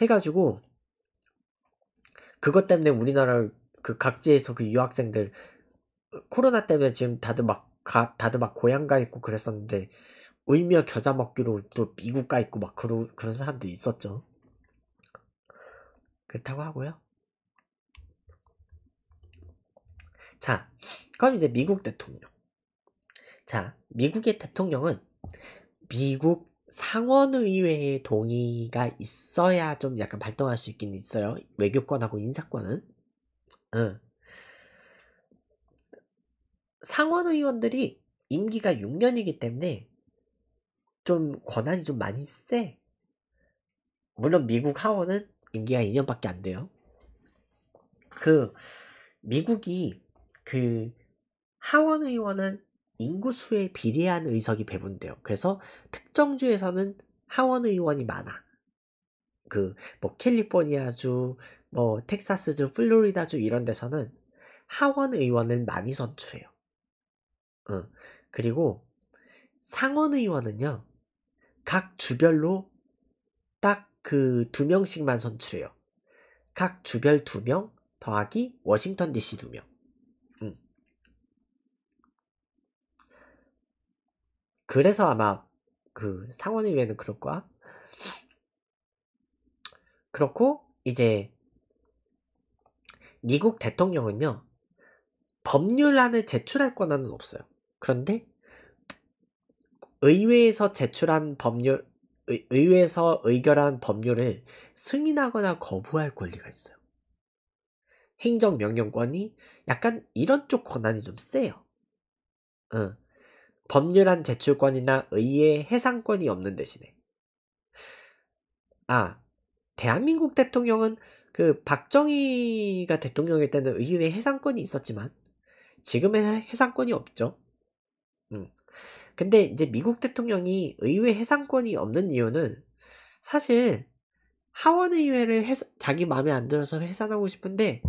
A: 해가지고 그것 때문에 우리나라 그 각지에서 그 유학생들 코로나 때문에 지금 다들 막 가, 다들 막 고향 가 있고 그랬었는데 울며 겨자 먹기로 또 미국 가 있고 막 그러, 그런 사람도 있었죠. 그렇다고 하고요. 자, 그럼 이제 미국 대통령. 자, 미국의 대통령은 미국 상원의회의 동의가 있어야 좀 약간 발동할 수 있긴 있어요. 외교권하고 인사권은. 응. 상원의원들이 임기가 6년이기 때문에 좀 권한이 좀 많이 세. 물론 미국 하원은 임기가 2년밖에 안 돼요. 그 미국이 그 하원 의원은 인구수에 비례한 의석이 배분돼요. 그래서 특정 주에서는 하원 의원이 많아. 그 뭐 캘리포니아주, 뭐 텍사스주, 플로리다주 이런 데서는 하원 의원을 많이 선출해요. 어. 그리고 상원 의원은요. 각 주별로 딱 그두 명씩만 선출해요. 각 주별 두 명 더하기 워싱턴 DC 두 명. 음. 그래서 아마 그 상원의회는 그럴 거야. 그렇고 이제 미국 대통령은요 법률안을 제출할 권한은 없어요. 그런데 의회에서 제출한 법률 의, 회에서 의결한 법률을 승인하거나 거부할 권리가 있어요. 행정명령권이 약간 이런 쪽 권한이 좀 세요. 응. 어, 법률안 제출권이나 의회 해상권이 없는 대신에. 아, 대한민국 대통령은 그 박정희가 대통령일 때는 의회 해상권이 있었지만 지금은 해상권이 없죠. 근데 이제 미국 대통령이 의회 해상권이 없는 이유는 사실 하원의회를 해사, 자기 마음에 안 들어서 해산하고 싶은데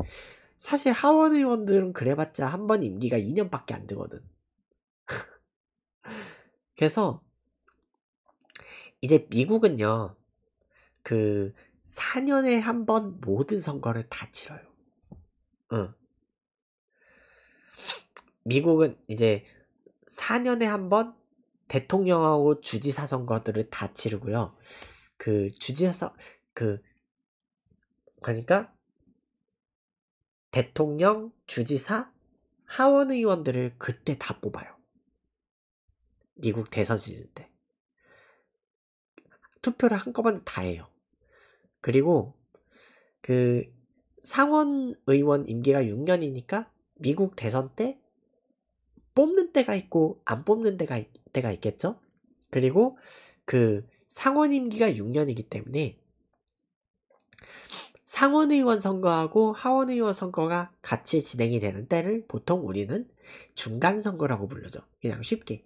A: 사실 하원의원들은 그래봤자 한 번 임기가 2년밖에 안 되거든. 그래서 이제 미국은요 그 4년에 한 번 모든 선거를 다 치러요. 응. 미국은 이제 4년에 한 번 대통령하고 주지사 선거들을 다 치르고요. 그 주지사 그 그러니까 대통령, 주지사, 하원 의원들을 그때 다 뽑아요. 미국 대선 시즌 때. 투표를 한꺼번에 다 해요. 그리고 그 상원 의원 임기가 6년이니까 미국 대선 때 뽑는 때가 있고 안 뽑는 때가, 있, 때가 있겠죠? 그리고 그 상원 임기가 6년이기 때문에 상원의원 선거하고 하원의원 선거가 같이 진행이 되는 때를 보통 우리는 중간 선거라고 부르죠. 그냥 쉽게.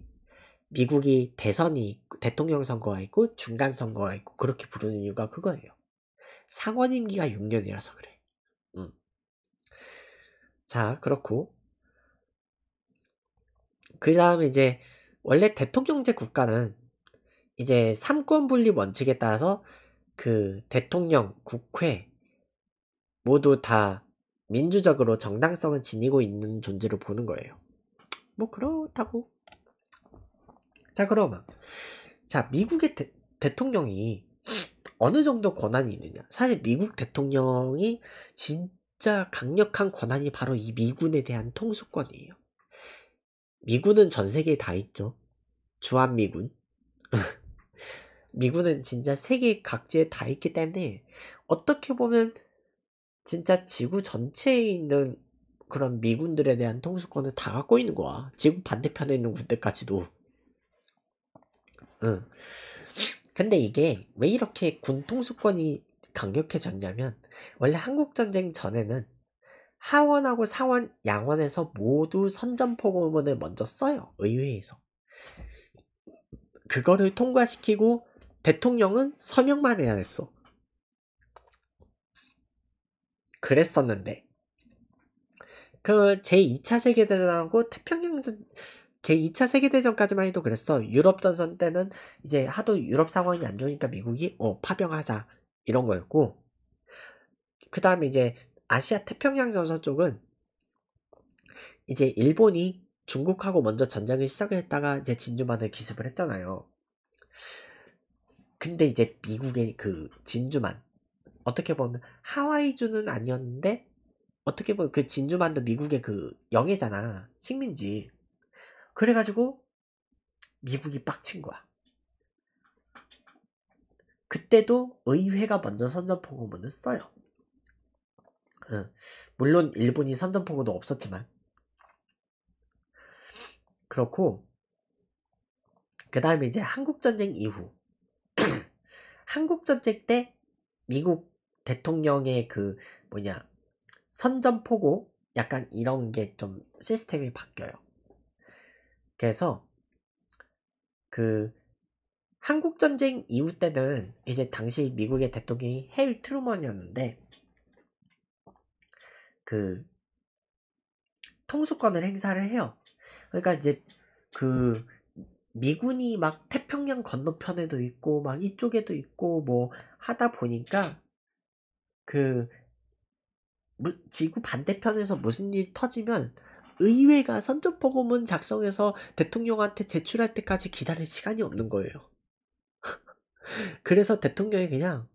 A: 미국이 대선이 있고, 대통령 선거가 있고 중간 선거가 있고 그렇게 부르는 이유가 그거예요. 상원 임기가 6년이라서 그래. 음. 자, 그렇고 그 다음에 이제 원래 대통령제 국가는 이제 삼권 분립 원칙에 따라서 그 대통령, 국회 모두 다 민주적으로 정당성을 지니고 있는 존재로 보는 거예요. 뭐 그렇다고. 자 그러면 자 미국의 대, 대통령이 어느 정도 권한이 있느냐? 사실 미국 대통령이 진짜 강력한 권한이 바로 이 미군에 대한 통수권이에요. 미군은 전 세계에 다 있죠. 주한미군. 미군은 진짜 세계 각지에 다 있기 때문에 어떻게 보면 진짜 지구 전체에 있는 그런 미군들에 대한 통수권을 다 갖고 있는 거야. 지구 반대편에 있는 군대까지도. 응. 근데 이게 왜 이렇게 군 통수권이 강력해졌냐면 원래 한국 전쟁 전에는 하원하고 상원, 양원에서 모두 선전포고문을 먼저 써요. 의회에서. 그거를 통과시키고 대통령은 서명만 해야 했어. 그랬었는데 그 제2차 세계대전하고 태평양전 제2차 세계대전까지만 해도 그랬어. 유럽 전선 때는 이제 하도 유럽 상황이 안 좋으니까 미국이 어 파병하자 이런 거였고 그 다음에 이제 아시아 태평양 전선 쪽은 이제 일본이 중국하고 먼저 전쟁을 시작을 했다가 이제 진주만을 기습을 했잖아요. 근데 이제 미국의 그 진주만 어떻게 보면 하와이주는 아니었는데 어떻게 보면 그 진주만도 미국의 그 영해잖아 식민지 그래가지고 미국이 빡친 거야 그때도 의회가 먼저 선전포고문을 써요 물론 일본이 선전포고도 없었지만 그렇고 그 다음에 이제 한국전쟁 이후 한국전쟁 때 미국 대통령의 그 뭐냐 선전포고 약간 이런 게 좀 시스템이 바뀌어요. 그래서 그 한국전쟁 이후 때는 이제 당시 미국의 대통령이 헬 트루먼이었는데 그 통수권을 행사를 해요. 그러니까 이제 그 미군이 막 태평양 건너편에도 있고 막 이쪽에도 있고 뭐 하다 보니까 그 지구 반대편에서 무슨 일 터지면 의회가 선전포고문 작성해서 대통령한테 제출할 때까지 기다릴 시간이 없는 거예요. 그래서 대통령이 그냥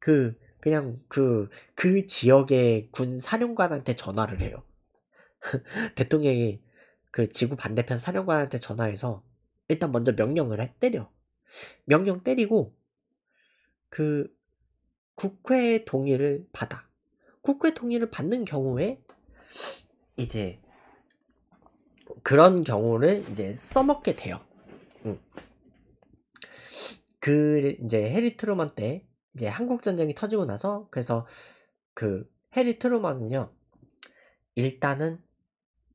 A: 그 그냥 그, 그 지역의 군 사령관한테 전화를 해요. 대통령이 그 지구 반대편 사령관한테 전화해서 일단 먼저 명령을 해, 때려. 명령 때리고 그 국회 동의를 받아. 국회 동의를 받는 경우에 이제 그런 경우를 이제 써먹게 돼요. 응. 음. 그 이제 해리 트루먼 때 이제 한국 전쟁이 터지고 나서 그래서 그 해리 트루먼은요 일단은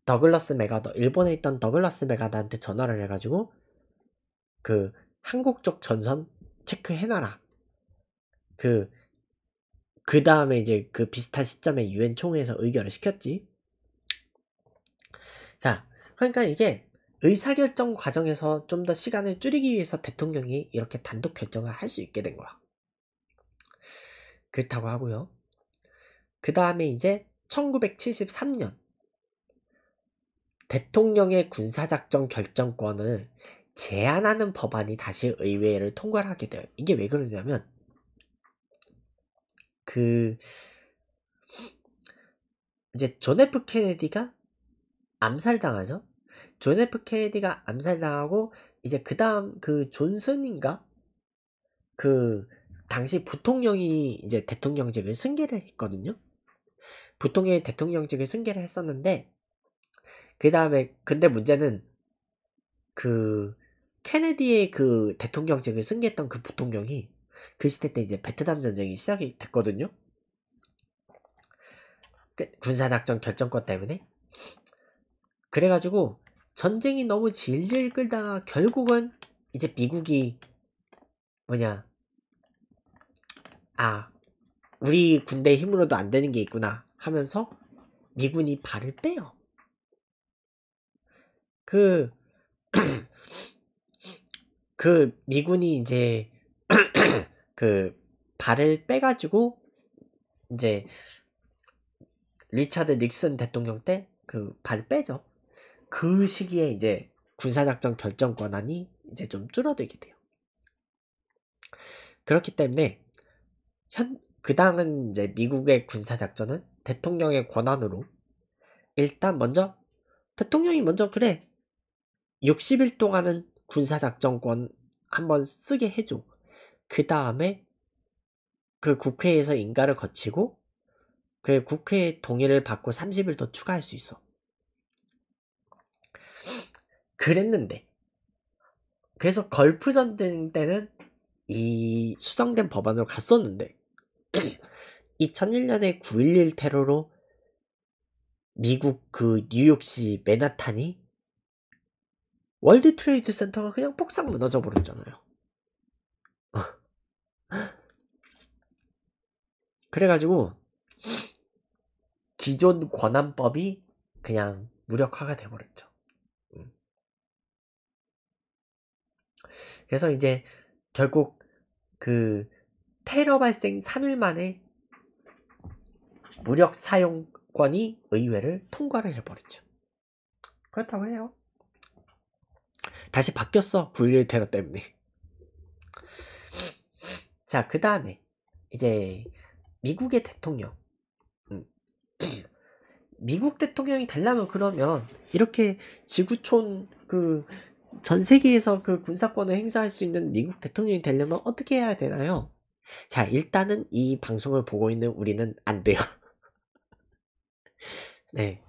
A: 더글라스 메가더 일본에 있던 더글라스 메가더한테 전화를 해가지고 그 한국 쪽 전선 체크해놔라 그그 그 다음에 이제 그 비슷한 시점에 유엔 총회에서 의결을 시켰지 자 그러니까 이게 의사결정 과정에서 좀 더 시간을 줄이기 위해서 대통령이 이렇게 단독 결정을 할 수 있게 된 거야 그렇다고 하고요. 그 다음에 이제 1973년 대통령의 군사작전 결정권을 제한하는 법안이 다시 의회를 통과를 하게 돼요. 이게 왜 그러냐면 그 이제 존 F 케네디가 암살당하죠. 존 F 케네디가 암살당하고 이제 그다음 그 존슨인가 그 당시 부통령이 이제 대통령직을 승계를 했거든요. 부통령이 대통령직을 승계를 했었는데 그 다음에 근데 문제는 그 케네디의 그 대통령직을 승계했던 그 부통령이 그 시대 때 이제 베트남 전쟁이 시작이 됐거든요. 그 군사작전 결정권 때문에 그래가지고 전쟁이 너무 질질 끌다가 결국은 이제 미국이 뭐냐 아, 우리 군대 힘으로도 안 되는 게 있구나 하면서 미군이 발을 빼요. 그, 그 미군이 이제 그 발을 빼가지고 이제 리차드 닉슨 대통령 때 그 발을 빼죠. 그 시기에 이제 군사작전 결정 권한이 이제 좀 줄어들게 돼요. 그렇기 때문에 현, 그 당은 이제 미국의 군사작전은 대통령의 권한으로 일단 먼저 대통령이 먼저 그래 60일 동안은 군사작전권 한번 쓰게 해줘 그 다음에 그 국회에서 인가를 거치고 그 국회 동의를 받고 30일 더 추가할 수 있어 그랬는데 그래서 걸프 전쟁 때는 이 수정된 법안으로 갔었는데 2001년에 9.11 테러로 미국 그 뉴욕시 맨하탄이 월드 트레이드 센터가 그냥 폭삭 무너져 버렸잖아요. 그래가지고 기존 권한법이 그냥 무력화가 돼버렸죠. 음. 그래서 이제 결국 그 테러 발생 3일 만에 무력 사용권이 의회를 통과를 해버렸죠. 그렇다고 해요. 다시 바뀌었어. 9.11 테러 때문에. 자, 그 다음에 이제 미국의 대통령. 음. 미국 대통령이 되려면 그러면 이렇게 지구촌 그전 세계에서 그 군사권을 행사할 수 있는 미국 대통령이 되려면 어떻게 해야 되나요? 자, 일단은 이 방송을 보고 있는 우리는 안 돼요. 네.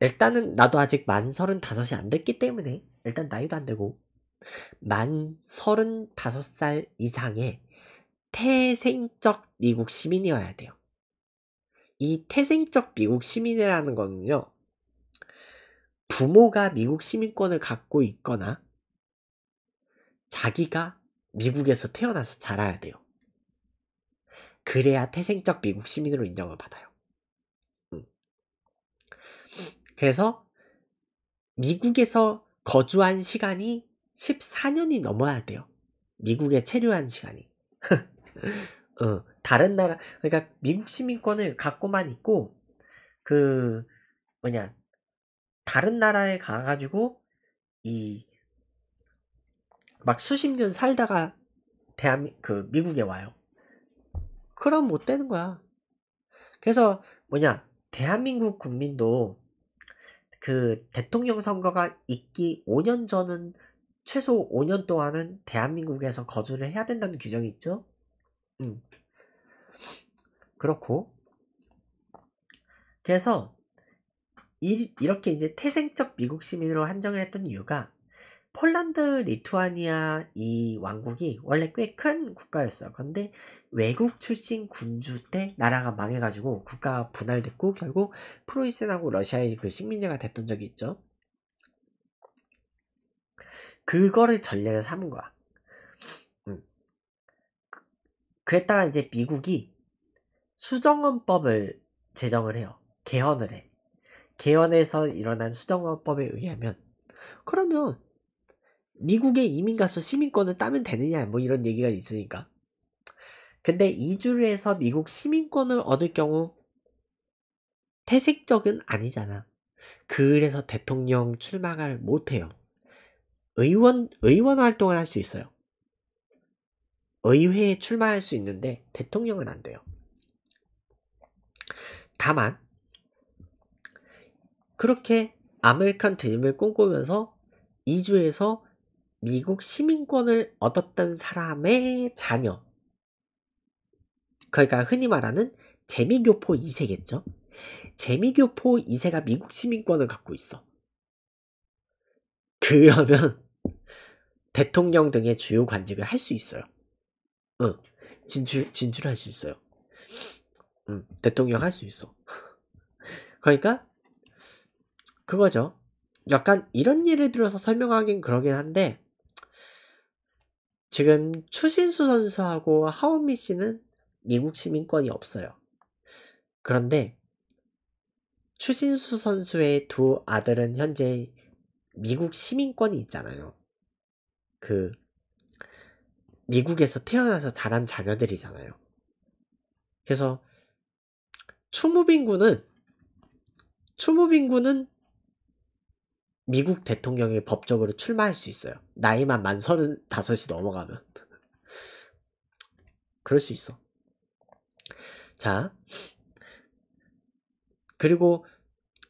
A: 일단은 나도 아직 만3 5이안 됐기 때문에 일단 나이도 안 되고 만3 5살 이상의 태생적 미국 시민이어야 돼요. 이 태생적 미국 시민이라는 거는요, 부모가 미국 시민권을 갖고 있거나 자기가 미국에서 태어나서 자라야 돼요. 그래야 태생적 미국 시민으로 인정을 받아요. 음. 그래서 미국에서 거주한 시간이 14년이 넘어야 돼요. 미국에 체류한 시간이. 어, 다른 나라, 그러니까 미국 시민권을 갖고만 있고, 그, 뭐냐, 다른 나라에 가가지고 이 막 수십 년 살다가 대한 그 미국에 와요. 그럼 못 되는 거야. 그래서 뭐냐 대한민국 국민도 그 대통령 선거가 있기 5년 전은 최소 5년 동안은 대한민국에서 거주를 해야 된다는 규정이 있죠. 음. 그렇고 그래서 이, 이렇게 이제 태생적 미국 시민으로 한정을 했던 이유가 폴란드, 리투아니아 이 왕국이 원래 꽤 큰 국가였어요. 그런데 외국 출신 군주 때 나라가 망해가지고 국가 가 분할됐고 결국 프로이센하고 러시아의 그 식민지가 됐던 적이 있죠. 그거를 전례를 삼은 거야. 음. 그, 그랬다가 이제 미국이 수정헌법을 제정을 해요. 개헌을 해. 개헌에서 일어난 수정헌법에 의하면 그러면 미국의 이민 가서 시민권을 따면 되느냐 뭐 이런 얘기가 있으니까 근데 이주를 해서 미국 시민권을 얻을 경우 태색적은 아니잖아 그래서 대통령 출마를 못해요 의원 의원 활동을 할 수 있어요 의회에 출마할 수 있는데 대통령은 안 돼요 다만 그렇게 아메리칸 드림을 꿈꾸면서 이주에서 미국 시민권을 얻었던 사람의 자녀. 그러니까 흔히 말하는 재미교포 2세겠죠. 재미교포 2세가 미국 시민권을 갖고 있어. 그러면 대통령 등의 주요 관직을 할 수 있어요. 응. 진출, 진출할 수 있어요. 응. 대통령 할 수 있어. 그러니까 그거죠. 약간 이런 예를 들어서 설명하긴 그러긴 한데 지금 추신수 선수하고 하원미 씨는 미국 시민권이 없어요. 그런데 추신수 선수의 두 아들은 현재 미국 시민권이 있잖아요. 그 미국에서 태어나서 자란 자녀들이잖아요. 그래서 추무빈 군은 추무빈 군은 미국 대통령이 법적으로 출마할 수 있어요. 나이만 만 35이 넘어가면. 그럴 수 있어. 자. 그리고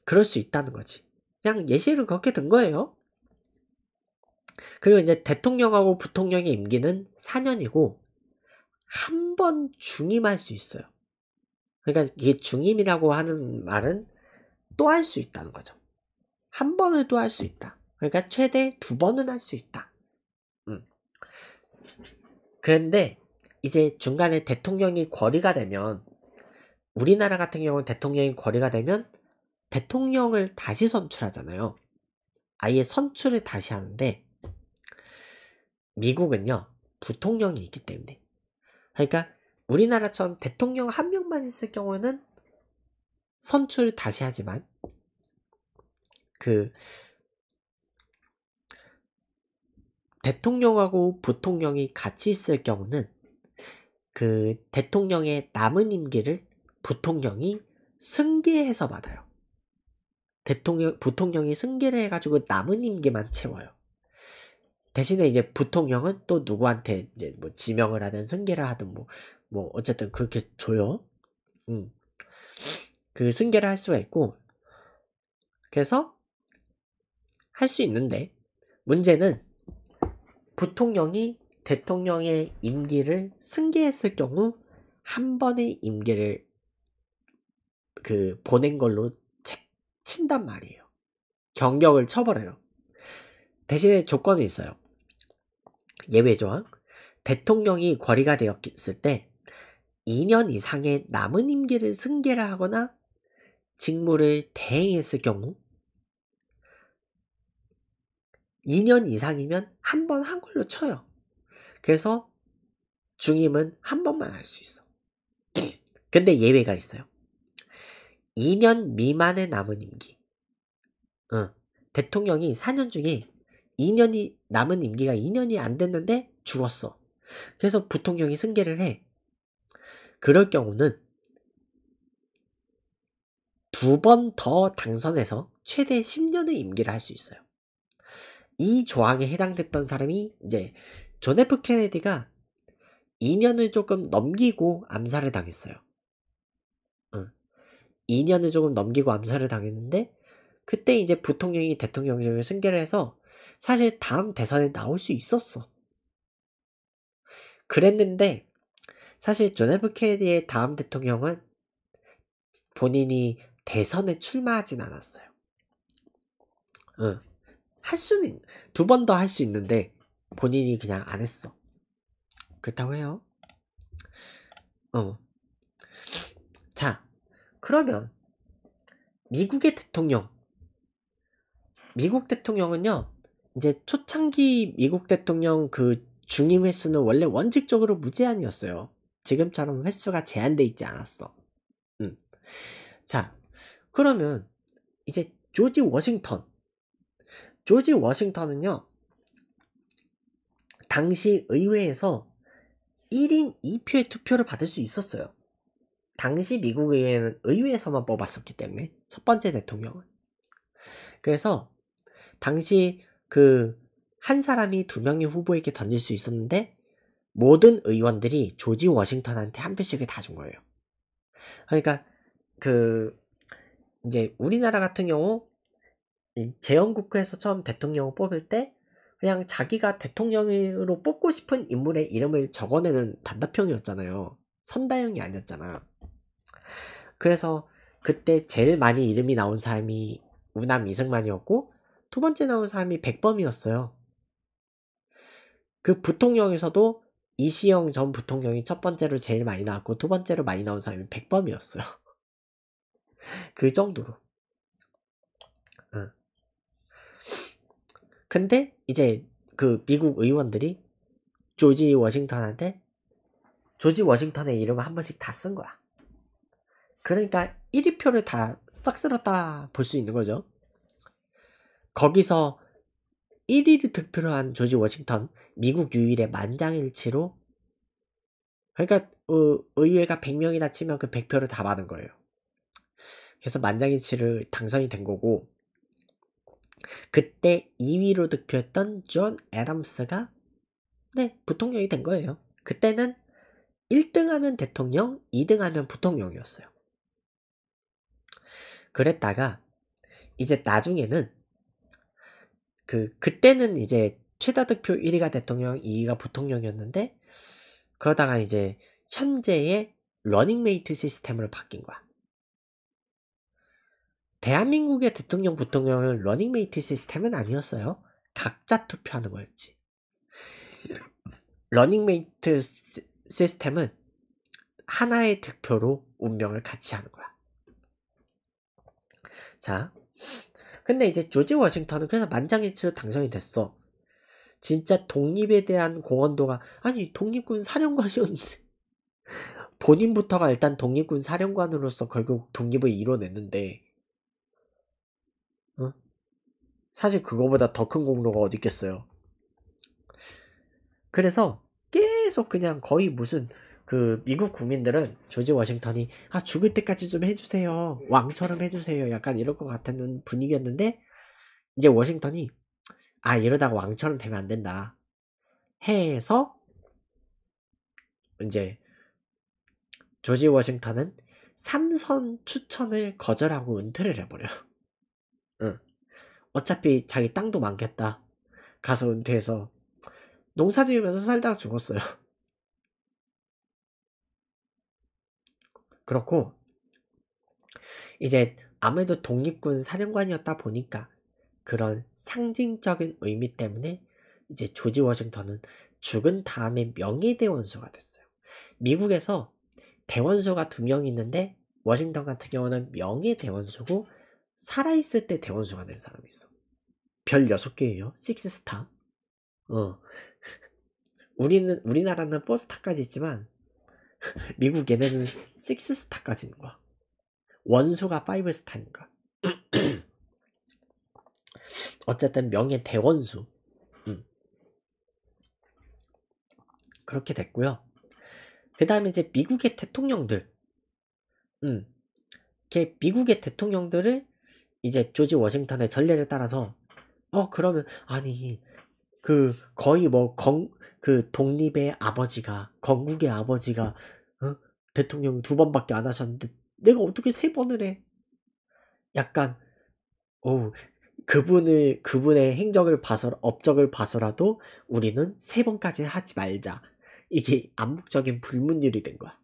A: 그럴 수 있다는 거지. 그냥 예시를 그렇게 든 거예요. 그리고 이제 대통령하고 부통령의 임기는 4년이고 한 번 중임할 수 있어요. 그러니까 이게 중임이라고 하는 말은 또 할 수 있다는 거죠. 한 번을 또 할 수 있다. 그러니까 최대 두 번은 할 수 있다. 음. 그런데 이제 중간에 대통령이 거리가 되면 우리나라 같은 경우는 대통령이 거리가 되면 대통령을 다시 선출하잖아요. 아예 선출을 다시 하는데 미국은요 부통령이 있기 때문에 그러니까 우리나라처럼 대통령 한 명만 있을 경우는 선출을 다시 하지만 그 대통령하고 부통령이 같이 있을 경우는 그 대통령의 남은 임기를 부통령이 승계해서 받아요. 대통령, 부통령이 승계를 해가지고 남은 임기만 채워요. 대신에 이제 부통령은 또 누구한테 이제 뭐 지명을 하든 승계를 하든 뭐, 뭐, 어쨌든 그렇게 줘요. 음. 그 승계를 할 수가 있고, 그래서 할수 있는데 문제는 부통령이 대통령의 임기를 승계했을 경우 한 번의 임기를 그 보낸 걸로 친단 말이에요. 경격을 쳐버려요. 대신에 조건이 있어요. 예외 조항. 대통령이 거리가 되었을 때 2년 이상의 남은 임기를 승계를 하거나 직무를 대행했을 경우 2년 이상이면 한 번 한 걸로 쳐요. 그래서 중임은 한 번만 할 수 있어. 근데 예외가 있어요. 2년 미만의 남은 임기. 어, 대통령이 4년 중에 2년이 남은 임기가 2년이 안 됐는데 죽었어. 그래서 부통령이 승계를 해. 그럴 경우는 두 번 더 당선해서 최대 10년의 임기를 할 수 있어요. 이 조항에 해당됐던 사람이 이제 존 F 케네디가 2년을 조금 넘기고 암살을 당했어요. 응. 어. 2년을 조금 넘기고 암살을 당했는데 그때 이제 부통령이 대통령령을 승계를 해서 사실 다음 대선에 나올 수 있었어. 그랬는데 사실 존 F 케네디의 다음 대통령은 본인이 대선에 출마하진 않았어요. 응. 어. 할 수는 두 번 더 할 수 있는데 본인이 그냥 안 했어. 그렇다고 해요. 어. 자, 그러면 미국의 대통령 미국 대통령은요. 이제 초창기 미국 대통령 그 중임 횟수는 원래 원칙적으로 무제한이었어요. 지금처럼 횟수가 제한돼 있지 않았어. 음. 자, 그러면 이제 조지 워싱턴 조지 워싱턴은요, 당시 의회에서 1인 2표의 투표를 받을 수 있었어요. 당시 미국 의회는 의회에서만 뽑았었기 때문에 첫 번째 대통령은. 그래서 당시 그 한 사람이 두 명의 후보에게 던질 수 있었는데 모든 의원들이 조지 워싱턴한테 한 표씩을 다 준 거예요. 그러니까 그 이제 우리나라 같은 경우 재헌국회에서 처음 대통령을 뽑을 때 그냥 자기가 대통령으로 뽑고 싶은 인물의 이름을 적어내는 단답형이었잖아요. 선다형이 아니었잖아. 그래서 그때 제일 많이 이름이 나온 사람이 우남 이승만이었고 두 번째 나온 사람이 백범이었어요. 그 부통령에서도 이시영 전 부통령이 첫 번째로 제일 많이 나왔고 두 번째로 많이 나온 사람이 백범이었어요. 그 정도로. 응. 근데 이제 그 미국 의원들이 조지 워싱턴한테 조지 워싱턴의 이름을 한 번씩 다 쓴 거야. 그러니까 1위표를 다싹 쓸었다 볼 수 있는 거죠. 거기서 1위를 득표를 한 조지 워싱턴, 미국 유일의 만장일치로 그러니까 의회가 100명이나 치면 그 100표를 다 받은 거예요. 그래서 만장일치를 당선이 된 거고 그때 2위로 득표했던 존 애덤스가 네, 부통령이 된 거예요. 그때는 1등 하면 대통령, 2등 하면 부통령이었어요. 그랬다가 이제 나중에는 그 그때는 이제 최다 득표 1위가 대통령, 2위가 부통령이었는데 그러다가 이제 현재의 러닝메이트 시스템으로 바뀐 거야. 대한민국의 대통령 부통령은 러닝메이트 시스템은 아니었어요. 각자 투표하는 거였지. 러닝메이트 시스템은 하나의 득표로 운명을 같이 하는 거야. 자, 근데 이제 조지 워싱턴은 그래서 만장일치로 당선이 됐어. 진짜 독립에 대한 공헌도가 아니 독립군 사령관이었는데 본인부터가 일단 독립군 사령관으로서 결국 독립을 이뤄냈는데 사실 그거보다 더 큰 공로가 어디 있겠어요. 그래서 계속 그냥 거의 무슨 그 미국 국민들은 조지 워싱턴이 아 죽을 때까지 좀 해주세요 왕처럼 해주세요 약간 이럴 것 같은 분위기였는데 이제 워싱턴이 아 이러다가 왕처럼 되면 안 된다 해서 이제 조지 워싱턴은 삼선 추천을 거절하고 은퇴를 해버려. 응. 어차피 자기 땅도 많겠다. 가서 은퇴해서 농사 지으면서 살다가 죽었어요. 그렇고 이제 아무래도 독립군 사령관이었다 보니까 그런 상징적인 의미 때문에 이제 조지 워싱턴은 죽은 다음에 명예대원수가 됐어요. 미국에서 대원수가 두 명 있는데 워싱턴 같은 경우는 명예대원수고 살아있을 때 대원수가 된 사람이 있어. 별 6개예요. 6스타. 어. 우리는, 우리나라는 4스타까지 있지만, 미국 얘네는 6스타까지 있는 거야. 원수가 5스타인 거 어쨌든 명예 대원수. 음. 그렇게 됐고요. 그 다음에 이제 미국의 대통령들. 음. 이렇게 미국의 대통령들을 이제 조지 워싱턴의 전례를 따라서 어 그러면 아니 그 거의 뭐 건 그 독립의 아버지가 건국의 아버지가 어? 대통령 두 번밖에 안 하셨는데 내가 어떻게 세 번을 해? 약간 오 그분을 그분의 행적을 봐서 업적을 봐서라도 우리는 세 번까지 하지 말자. 이게 암묵적인 불문율이 된 거야.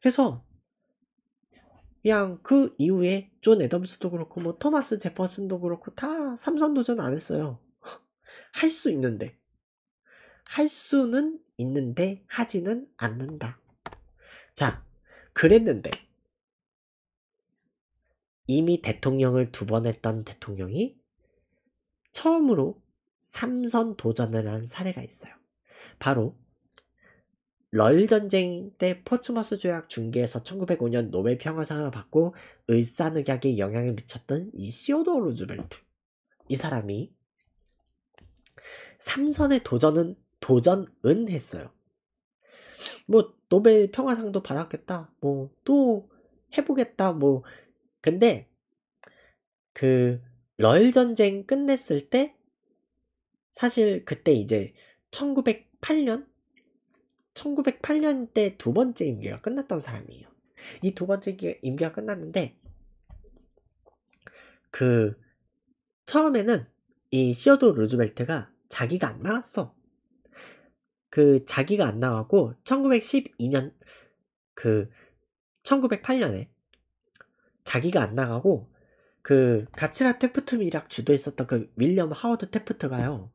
A: 그래서 그냥 그 이후에 존 애덤스도 그렇고 뭐 토마스 제퍼슨도 그렇고 다 삼선 도전 안 했어요. 할 수 있는데 할 수는 있는데 하지는 않는다. 자, 그랬는데 이미 대통령을 두 번 했던 대통령이 처음으로 삼선 도전을 한 사례가 있어요. 바로 럴 전쟁 때 포츠머스 조약 중개에서 1905년 노벨 평화상을 받고 을사늑약에 영향을 미쳤던 이 시오도어 루즈벨트 이 사람이 3선의 도전은 도전은 했어요. 뭐 노벨 평화상도 받았겠다. 뭐 또 해보겠다. 뭐 근데 그럴 전쟁 끝냈을 때 사실 그때 이제 1908년 1908년 때 두 번째 임기가 끝났던 사람이에요. 이 두 번째 임기가 끝났는데 그 처음에는 이 시어도 루즈벨트가 자기가 안 나왔어. 그 자기가 안 나가고 1912년 그 1908년에 자기가 안 나가고 그가치라 테프트 미락 주도했었던 그 윌리엄 하워드 테프트가요.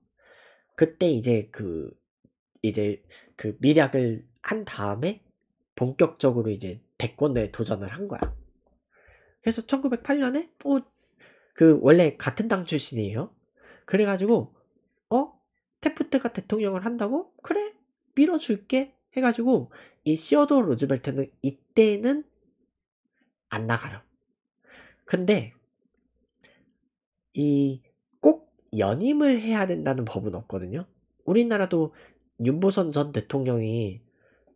A: 그때 이제 그 이제 그 밀약을 한 다음에 본격적으로 이제 대권에 도전을 한 거야. 그래서 1908년에 어, 뭐 그 원래 같은 당 출신이에요. 그래가지고 어 테프트가 대통령을 한다고 그래 밀어줄게 해가지고 이 시어도 로즈벨트는 이때는 안 나가요. 근데 이 꼭 연임을 해야 된다는 법은 없거든요. 우리나라도 윤보선 전 대통령이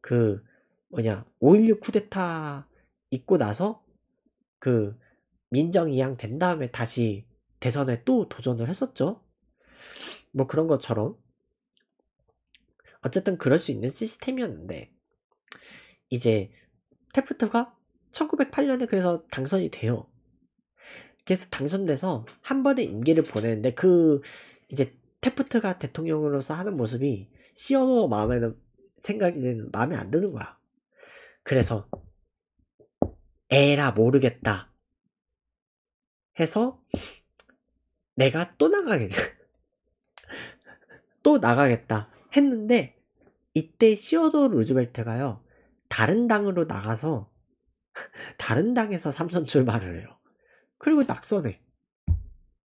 A: 그 뭐냐 5.16 쿠데타 있고 나서 그 민정이양 된 다음에 다시 대선에 또 도전을 했었죠. 뭐 그런 것처럼 어쨌든 그럴 수 있는 시스템이었는데 이제 테프트가 1908년에 그래서 당선이 돼요. 그래서 당선돼서 한 번의 임기를 보내는데 그 이제 테프트가 대통령으로서 하는 모습이 시어노 마음에는 생각에는 마음에 안 드는 거야. 그래서 에라 모르겠다 해서 내가 또 나가게 또 나가겠다 했는데 이때 시어도 루즈벨트가요 다른 당으로 나가서 다른 당에서 삼선 출마를 해요. 그리고 낙선해.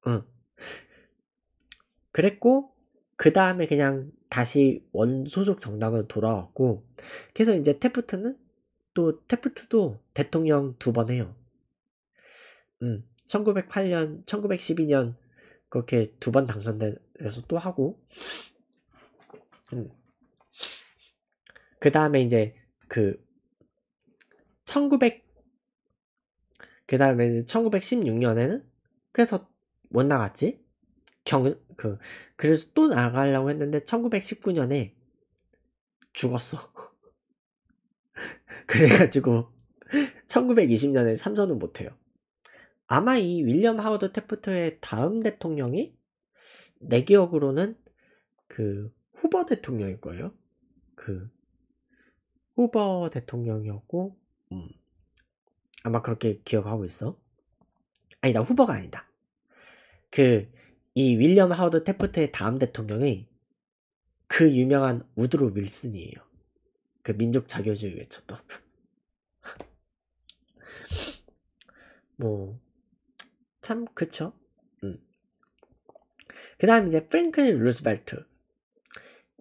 A: 응. 그랬고 그 다음에 그냥 다시 원소속 정당으로 돌아왔고 그래서 이제 테프트는 또 테프트도 대통령 두 번 해요. 음, 1908년, 1912년 그렇게 두 번 당선돼서 또 하고 음. 그 다음에 이제 그 1900, 그 다음에 1916년에는 그래서 못 나갔지? 경, 그, 그래서 또 나가려고 했는데 1919년에 죽었어. 그래가지고 1920년에 삼선은 못해요. 아마 이 윌리엄 하워드 테프트의 다음 대통령이 내 기억으로는 그후버 대통령일 거예요. 그후버 대통령이었고, 음. 아마 그렇게 기억하고 있어. 아니다, 후버가 아니다. 그이 윌리엄 하워드 테프트의 다음 대통령이 그 유명한 우드로 윌슨이에요. 그 민족 자결주의 외쳤던. 뭐, 참, 그쵸? 음. 그 다음 이제 프랭클린 루스벨트.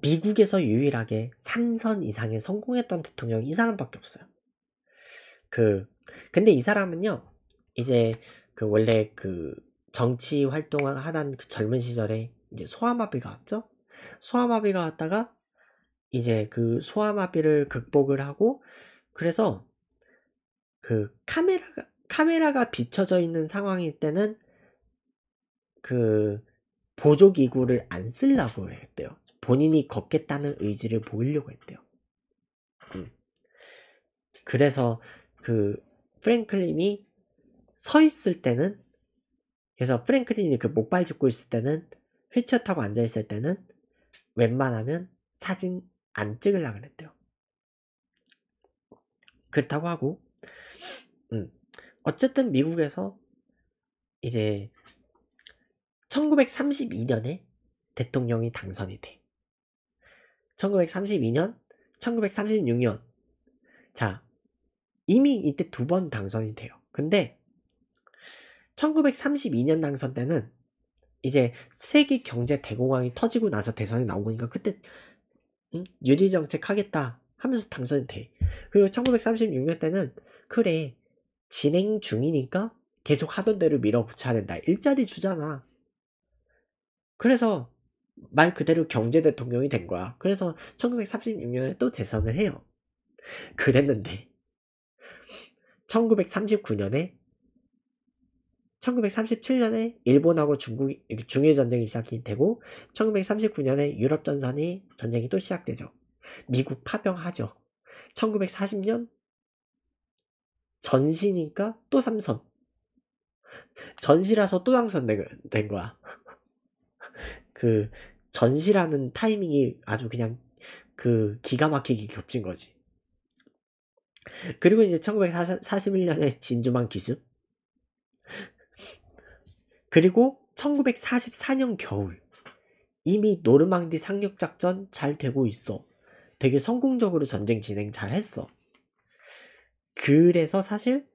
A: 미국에서 유일하게 3선 이상에 성공했던 대통령이 이 사람밖에 없어요. 그, 근데 이 사람은요, 이제 그 원래 그 정치 활동을 하던 그 젊은 시절에 이제 소아마비가 왔죠. 소아마비가 왔다가 이제 그 소아마비를 극복을 하고 그래서 그 카메라가 카메라가 비춰져 있는 상황일 때는 그 보조 기구를 안 쓰려고 했대요. 본인이 걷겠다는 의지를 보이려고 했대요. 음. 그래서 그 프랭클린이 서 있을 때는 그래서 프랭클린이 그 목발 짚고 있을 때는 휠체어 타고 앉아 있을 때는 웬만하면 사진 안 찍으려 그랬대요. 그렇다고 하고, 음, 어쨌든 미국에서 이제 1932년에 대통령이 당선이 돼. 1932년, 1936년. 자, 이미 이때 두 번 당선이 돼요. 근데 1932년 당선 때는 이제 세계 경제 대공황이 터지고 나서 대선에 나온 거니까 그때 유리 정책 하겠다 하면서 당선이 돼. 그리고 1936년 때는 그래 진행 중이니까 계속 하던 대로 밀어붙여야 된다. 일자리 주잖아. 그래서 말 그대로 경제 대통령이 된 거야. 그래서 1936년에 또 대선을 해요. 그랬는데 1939년에 1937년에 일본하고 중국 중일 전쟁이 시작이 되고 1939년에 유럽 전선이 전쟁이 또 시작되죠. 미국 파병하죠. 1940년 전시니까 또 삼선. 전시라서 또 당선된 거야. 그 전시라는 타이밍이 아주 그냥 그 기가 막히게 겹친 거지. 그리고 이제 1941년에 진주만 기습. 그리고 1944년 겨울 이미 노르망디 상륙작전 잘 되고 있어. 되게 성공적으로 전쟁 진행 잘 했어. 그래서 사실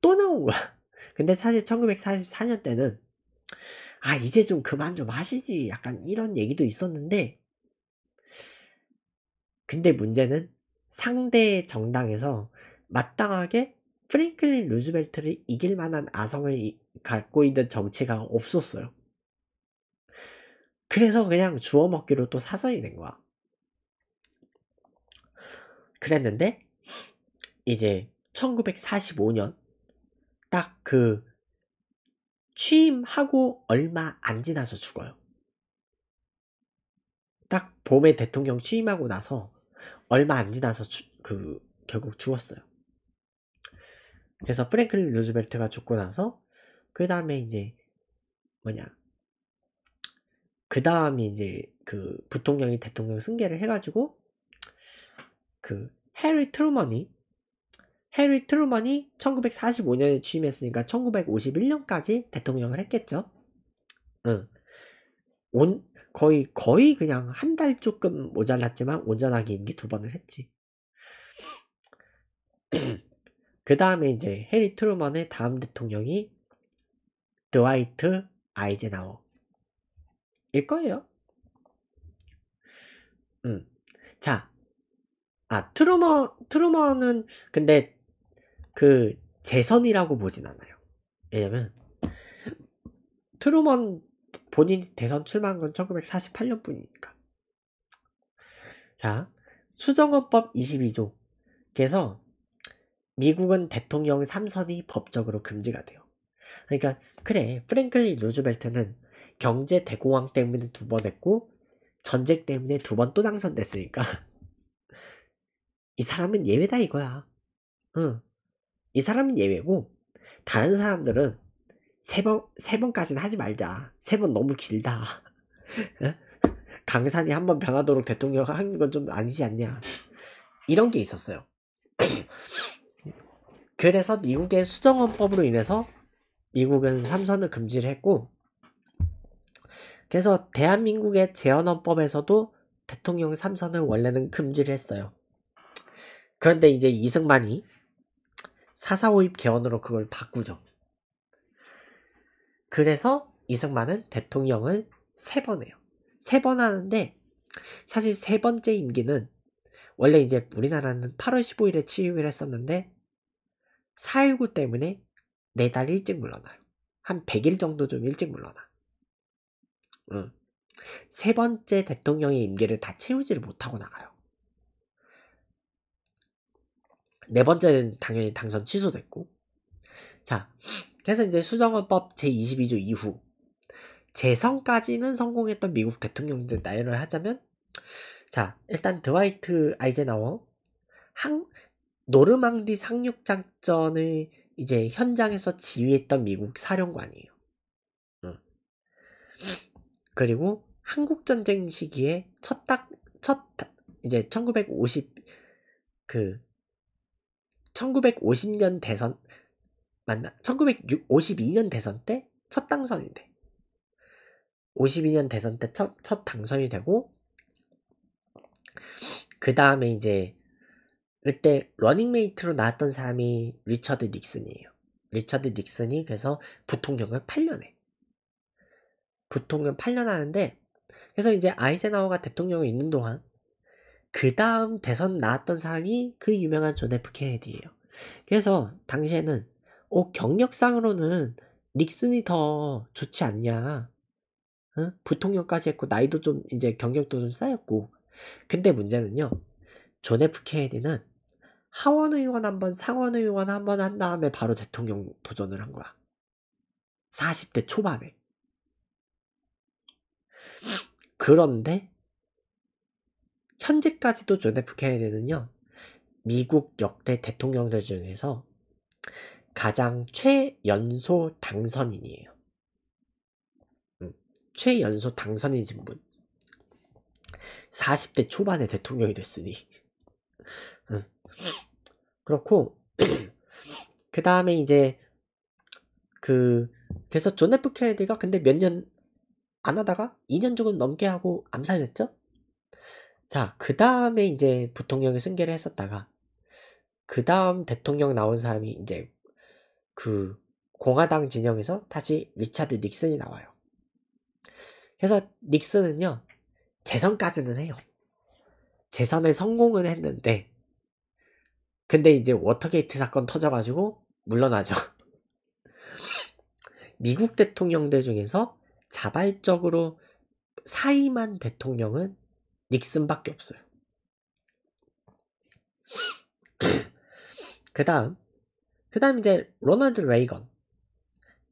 A: 또 나온 거야. 근데 사실 1944년 때는 아, 이제 좀 그만 좀 하시지. 약간 이런 얘기도 있었는데 근데 문제는 상대 정당에서 마땅하게 프랭클린 루즈벨트를 이길 만한 아성을 갖고 있는 정체가 없었어요. 그래서 그냥 주워 먹기로 또 사서이 된 거야. 그랬는데 이제 1945년 딱 그 취임하고 얼마 안 지나서 죽어요. 딱 봄에 대통령 취임하고 나서 얼마 안 지나서 주, 그 결국 죽었어요. 그래서 프랭클린 루즈벨트가 죽고 나서 그 다음에 이제 뭐냐 그 다음에 이제 그 부통령이 대통령 승계를 해가지고 그 해리 트루먼이 해리 트루먼이 1945년에 취임했으니까 1951년까지 대통령을 했겠죠. 응. 온 거의 거의 그냥 한 달 조금 모자랐지만 온전하게 임기 두 번을 했지. 그 다음에 이제 해리 트루먼의 다음 대통령이 드와이트 아이젠하워 일 거예요. 음. 자. 아, 트루머, 트루머는 근데 그 재선이라고 보진 않아요. 왜냐면 트루먼 본인 대선 출마한 건 1948년 뿐이니까. 자, 수정헌법 22조께서 미국은 대통령 3선이 법적으로 금지가 돼요. 그러니까 그래 프랭클린 루즈벨트는 경제 대공황 때문에 두 번 했고 전쟁 때문에 두 번 또 당선됐으니까 이 사람은 예외다 이거야. 응. 이 사람은 예외고 다른 사람들은 세 번, 세 번까지는 하지 말자. 세 번 너무 길다. 강산이 한 번 변하도록 대통령 하는 건 좀 아니지 않냐. 이런 게 있었어요. 그래서 미국의 수정헌법으로 인해서 미국은 삼선을 금지를 했고 그래서 대한민국의 재헌헌법에서도 대통령 삼선을 원래는 금지를 했어요. 그런데 이제 이승만이 사사오입 개헌으로 그걸 바꾸죠. 그래서 이승만은 대통령을 세 번 해요. 세 번 하는데 사실 세 번째 임기는 원래 이제 우리나라는 8월 15일에 취임을 했었는데 4.19 때문에 네달 일찍 물러나요. 한 100일 정도 좀 일찍 물러나. 응. 세 번째 대통령의 임기를 다 채우지를 못하고 나가요. 네 번째는 당연히 당선 취소됐고. 자, 그래서 이제 수정헌법 제22조 이후 재선까지는 성공했던 미국 대통령들 나열을 하자면 자, 일단 드와이트 아이젠하워 항 노르망디 상륙작전의 이제 현장에서 지휘했던 미국 사령관이에요. 그리고 한국 전쟁 시기에 첫딱첫 첫, 이제 1950그 1950년 대선 맞나? 1952년 대선 때 첫 당선이 돼. 52년 대선 때 첫, 첫 당선이 되고 그 다음에 이제 그때 러닝메이트로 나왔던 사람이 리처드 닉슨이에요. 리처드 닉슨이 그래서 부통령을 8년에 부통령 8년 하는데 그래서 이제 아이젠하워가 대통령이 있는 동안 그 다음 대선 나왔던 사람이 그 유명한 존 F 케네디예요. 그래서 당시에는 어, 경력상으로는 닉슨이 더 좋지 않냐. 응? 어? 부통령까지 했고 나이도 좀 이제 경력도 좀 쌓였고. 근데 문제는요. 존 F 케네디는 하원 의원 한 번, 상원 의원 한 번 한 다음에 바로 대통령 도전을 한 거야. 40대 초반에. 그런데 현재까지도 존 F 케네디는요. 미국 역대 대통령들 중에서 가장 최연소 당선인이에요. 음, 최연소 당선인신 분. 40대 초반에 대통령이 됐으니. 음. 그렇고 그 다음에 이제 그 그래서 존 F 케네디가 근데 몇 년 안 하다가 2년 조금 넘게 하고 암살됐죠. 자, 그 다음에 이제 부통령이 승계를 했었다가 그 다음 대통령 나온 사람이 이제 그 공화당 진영에서 다시 리차드 닉슨이 나와요. 그래서 닉슨은요 재선까지는 해요. 재선에 성공은 했는데 근데 이제 워터게이트 사건 터져가지고 물러나죠. 미국 대통령들 중에서 자발적으로 사임한 대통령은 닉슨밖에 없어요. 그 다음, 그 다음 이제 로널드 레이건.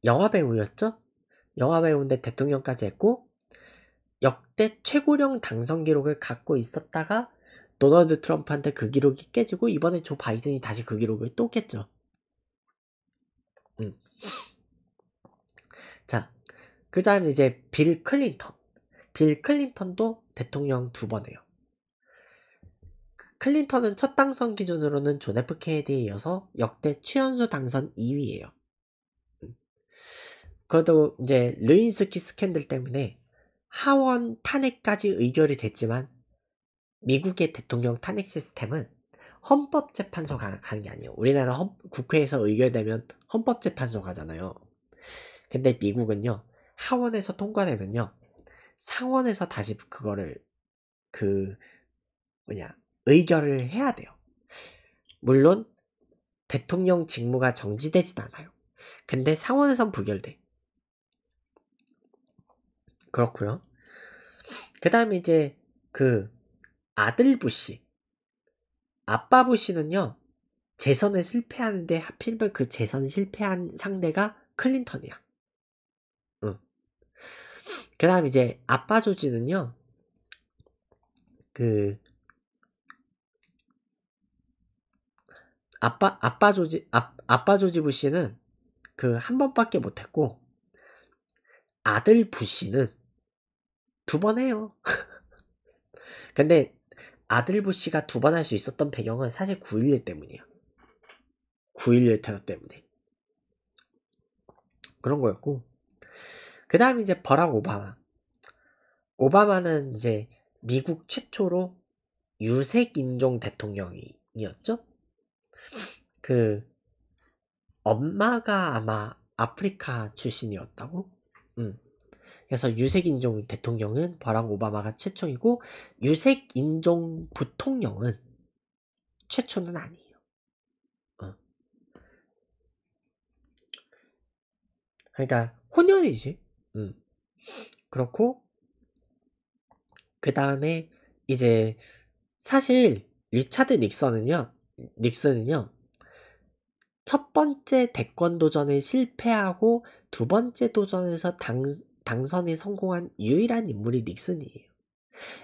A: 영화배우였죠? 영화배우인데 대통령까지 했고, 역대 최고령 당선 기록을 갖고 있었다가 도널드 트럼프한테 그 기록이 깨지고 이번에 조 바이든이 다시 그 기록을 또 깼죠. 음. 자, 그 다음 이제 빌 클린턴. 빌 클린턴도 대통령 두 번 해요. 클린턴은 첫 당선 기준으로는 존 F 케네디에 이어서 역대 최연소 당선 2위예요. 음. 그것도 이제 르인스키 스캔들 때문에 하원 탄핵까지 의결이 됐지만 미국의 대통령 탄핵 시스템은 헌법재판소 가, 가는 게 아니에요. 우리나라 헌, 국회에서 의결되면 헌법재판소 가잖아요. 근데 미국은요, 하원에서 통과되면요, 상원에서 다시 그거를, 그, 뭐냐, 의결을 해야 돼요. 물론, 대통령 직무가 정지되진 않아요. 근데 상원에선 부결돼. 그렇구요그 다음에 이제 그 아들 부시. 아빠 부시는요, 재선에 실패하는데 하필이면 그 재선 실패한 상대가 클린턴이야. 응. 그 다음 이제 아빠 조지는요, 그, 아빠, 아빠 조지, 아, 아빠 조지 부시는 그 한 번밖에 못했고, 아들 부시는 두 번 해요. 근데 아들 부시가 두 번 할 수 있었던 배경은 사실 9.11 때문이야. 9.11 테러 때문에. 그런 거였고. 그 다음에 이제 버락 오바마. 오바마는 이제 미국 최초로 유색인종 대통령이었죠? 그, 엄마가 아마 아프리카 출신이었다고? 응. 음. 그래서 유색인종 대통령은 바락 오바마가 최초이고 유색인종 부통령은 최초는 아니에요. 어. 그러니까 혼혈이지. 음. 그렇고 그 다음에 이제 사실 리차드 닉슨은요. 닉슨은요. 첫 번째 대권 도전에 실패하고 두 번째 도전에서 당, 당선에 성공한 유일한 인물이 닉슨이에요.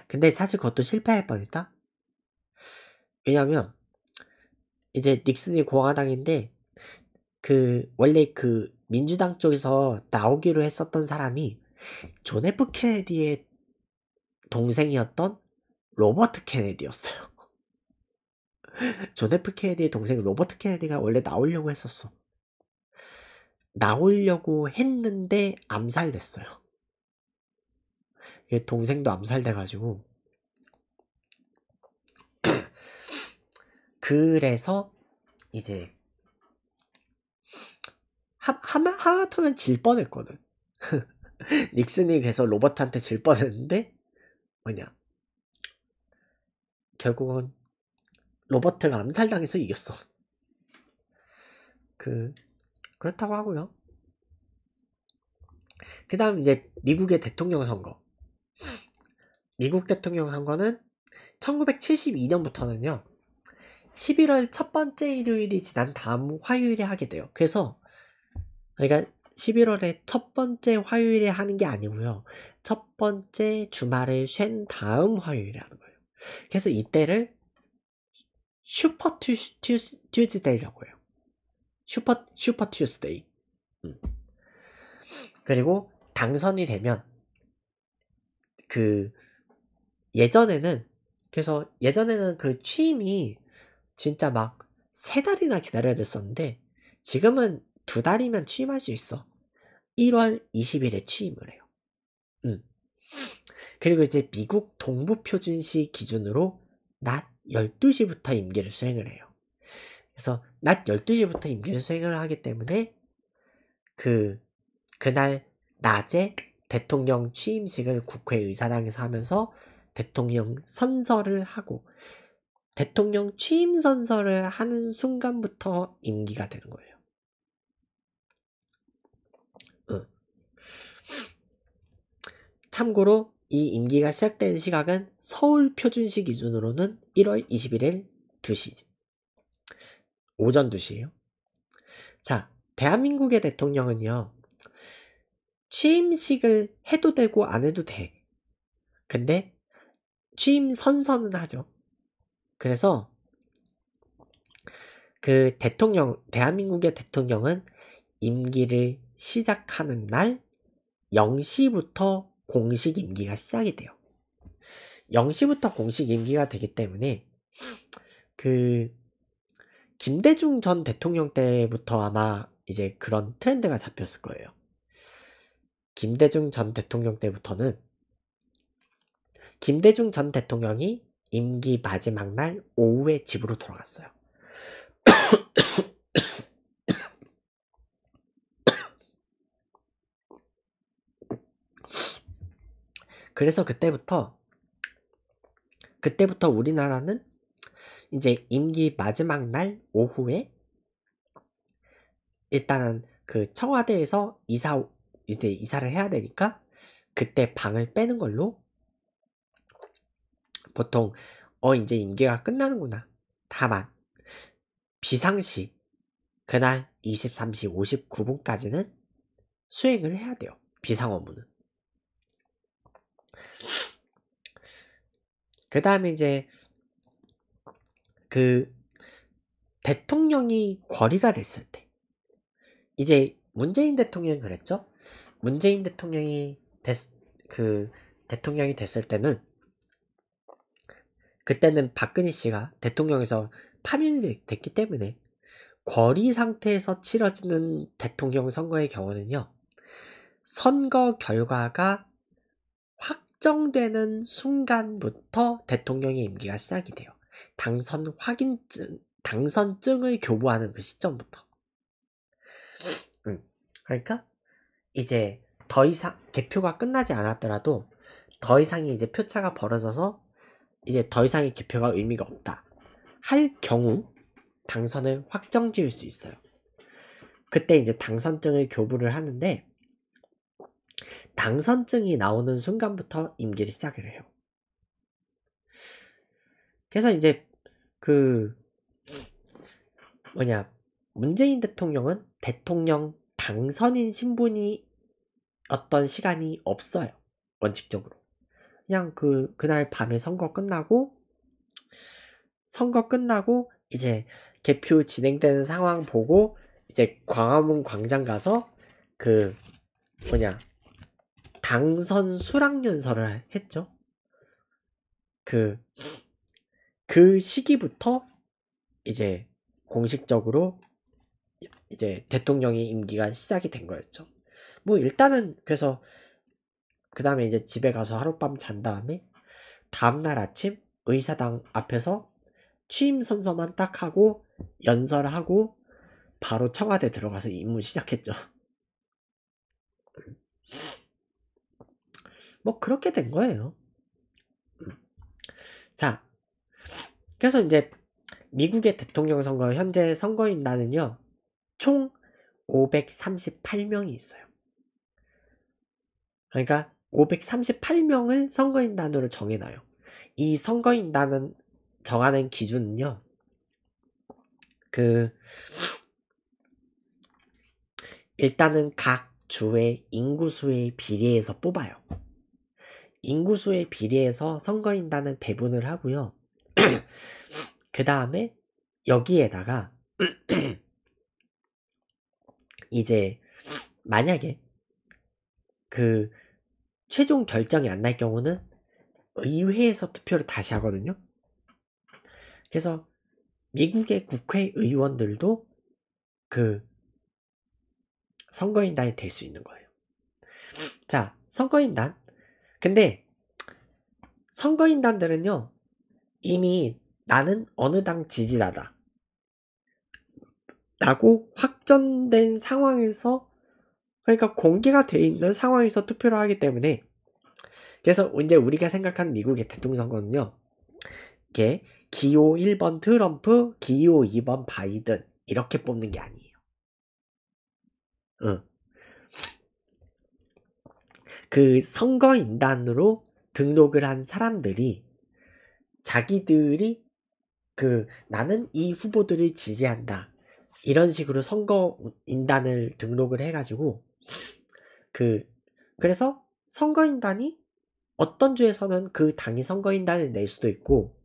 A: 근데 사실 그것도 실패할 뻔했다? 왜냐면, 이제 닉슨이 공화당인데, 그, 원래 그 민주당 쪽에서 나오기로 했었던 사람이 존 F 케네디의 동생이었던 로버트 케네디였어요. 존 F 케네디의 동생 로버트 케네디가 원래 나오려고 했었어. 나오려고 했는데 암살됐어요. 동생도 암살돼가지고 그래서 이제 하, 하마, 하마터면 질 뻔했거든. 닉슨이 그래서 로버트한테 질 뻔했는데 뭐냐 결국은 로버트가 암살당해서 이겼어. 그 그렇다고 하고요. 그 다음 이제 미국의 대통령 선거. 미국 대통령 선거는 1972년부터는요. 11월 첫 번째 일요일이 지난 다음 화요일에 하게 돼요. 그래서 그러니까 11월에 첫 번째 화요일에 하는 게 아니고요. 첫 번째 주말을 쉰 다음 화요일에 하는 거예요. 그래서 이때를 슈퍼 튜, 즈데이라고 해요. 슈퍼 슈퍼 튜스데이. 음. 그리고 당선이 되면 그 예전에는 그래서 예전에는 그 취임이 진짜 막 세 달이나 기다려야 됐었는데 지금은 두 달이면 취임할 수 있어. 1월 20일에 취임을 해요. 음. 그리고 이제 미국 동부 표준시 기준으로 낮 12시부터 임기를 수행을 해요. 그래서 낮 12시부터 임기를 수행을 하기 때문에 그 그날 낮에 대통령 취임식을 국회의사당에서 하면서 대통령 선서를 하고 대통령 취임 선서를 하는 순간부터 임기가 되는 거예요. 참고로 이 임기가 시작된 시각은 서울 표준시 기준으로는 1월 21일 2시 오전 2시에요. 자, 대한민국의 대통령은요. 취임식을 해도 되고 안 해도 돼. 근데 취임 선서는 하죠. 그래서 그 대통령, 대한민국의 대통령은 임기를 시작하는 날 0시부터 공식 임기가 시작이 돼요. 0시부터 공식 임기가 되기 때문에 그 김대중 전 대통령 때부터 아마 이제 그런 트렌드가 잡혔을 거예요. 김대중 전 대통령 때부터는 김대중 전 대통령이 임기 마지막 날 오후에 집으로 돌아갔어요. 그래서 그때부터 그때부터 우리나라는 이제 임기 마지막 날 오후에 일단은 그 청와대에서 이사 이제 이사를 해야 되니까 그때 방을 빼는 걸로 보통 어 이제 임기가 끝나는구나. 다만 비상시 그날 23시 59분까지는 수행을 해야 돼요. 비상 업무는. 그 다음에 이제 그 대통령이 거리가 됐을 때 이제 문재인 대통령이 그랬죠. 문재인 대통령이 됐, 그 대통령이 됐을 때는 그때는 박근혜 씨가 대통령에서 파면이 됐기 때문에 거리 상태에서 치러지는 대통령 선거의 경우는요. 선거 결과가 확정되는 순간부터 대통령의 임기가 시작이 돼요. 당선 확인증, 당선증을 교부하는 그 시점부터. 음, 그러니까 이제 더 이상 개표가 끝나지 않았더라도 더 이상의 이제 표차가 벌어져서 이제 더 이상의 개표가 의미가 없다. 할 경우 당선을 확정 지을 수 있어요. 그때 이제 당선증을 교부를 하는데 당선증이 나오는 순간부터 임기를 시작을 해요. 그래서 이제 그 뭐냐 문재인 대통령은 대통령 당선인 신분이 어떤 시간이 없어요 원칙적으로 그냥 그 그날 밤에 선거 끝나고 선거 끝나고 이제 개표 진행되는 상황 보고 이제 광화문 광장 가서 그 뭐냐 당선 수락연설을 했죠 그그 시기부터 이제 공식적으로 이제 대통령의 임기가 시작이 된 거였죠. 뭐 일단은 그래서 그 다음에 이제 집에 가서 하룻밤 잔 다음에 다음날 아침 의사당 앞에서 취임 선서만 딱 하고 연설하고 바로 청와대 들어가서 임무 시작했죠. 뭐 그렇게 된 거예요. 음. 자, 그래서 이제 미국의 대통령 선거 현재 선거인단은요 총 538명이 있어요. 그러니까 538명을 선거인단으로 정해놔요. 이 선거인단은 정하는 기준은요. 그 일단은 각 주의 인구수에 비례해서 뽑아요. 인구수에 비례해서 선거인단을 배분을 하고요. 그 다음에 여기에다가 이제 만약에 그 최종 결정이 안 날 경우는 의회에서 투표를 다시 하거든요. 그래서 미국의 국회 의원들도 그 선거인단이 될 수 있는 거예요. 자, 선거인단. 근데 선거인단들은요, 이미 나는 어느 당 지지자다. 라고 확정된 상황에서 그러니까 공개가 돼 있는 상황에서 투표를 하기 때문에 그래서 이제 우리가 생각한 미국의 대통령 선거는요. 이게 기호 1번 트럼프, 기호 2번 바이든 이렇게 뽑는 게 아니에요. 응. 그 선거인단으로 등록을 한 사람들이 자기들이 그 나는 이 후보들을 지지한다. 이런 식으로 선거 인단을 등록을 해가지고 그 그래서 선거인단이 어떤 주에서는 그 당이 선거인단을 낼 수도 있고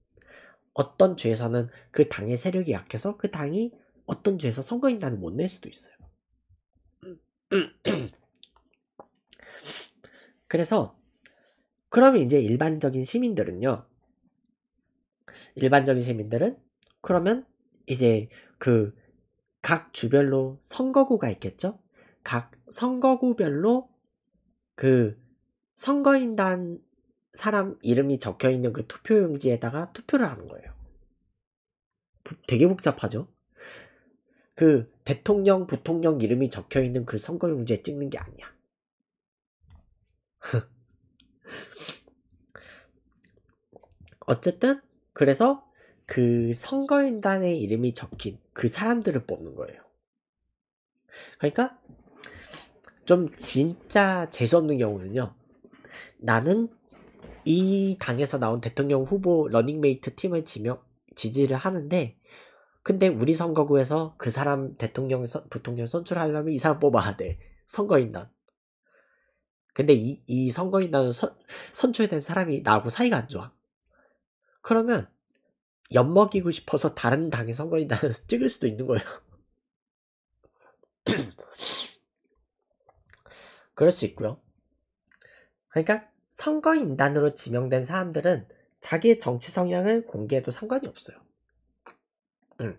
A: 어떤 주에서는 그 당의 세력이 약해서 그 당이 어떤 주에서 선거인단을 못 낼 수도 있어요. 그래서 그러면 이제 일반적인 시민들은요 일반적인 시민들은 그러면 이제 그 각 주별로 선거구가 있겠죠? 각 선거구별로 그 선거인단 사람 이름이 적혀 있는 그 투표용지에다가 투표를 하는 거예요. 되게 복잡하죠? 그 대통령, 부통령 이름이 적혀 있는 그 선거용지에 찍는 게 아니야. 어쨌든 그래서 그 선거인단의 이름이 적힌 그 사람들을 뽑는 거예요. 그러니까 좀 진짜 재수없는 경우는요. 나는 이 당에서 나온 대통령 후보 러닝메이트 팀을 지명, 지지를 하는데 근데 우리 선거구에서 그 사람 대통령 선, 부통령 선출하려면 이 사람 뽑아야 돼. 선거인단. 근데 이, 이 선거인단은 선, 선출된 사람이 나하고 사이가 안 좋아. 그러면 엿먹이고 싶어서 다른 당의 선거인 나서 찍을 수도 있는 거예요. 그럴 수 있고요. 그러니까 선거인단으로 지명된 사람들은 자기의 정치 성향을 공개해도 상관이 없어요. 음.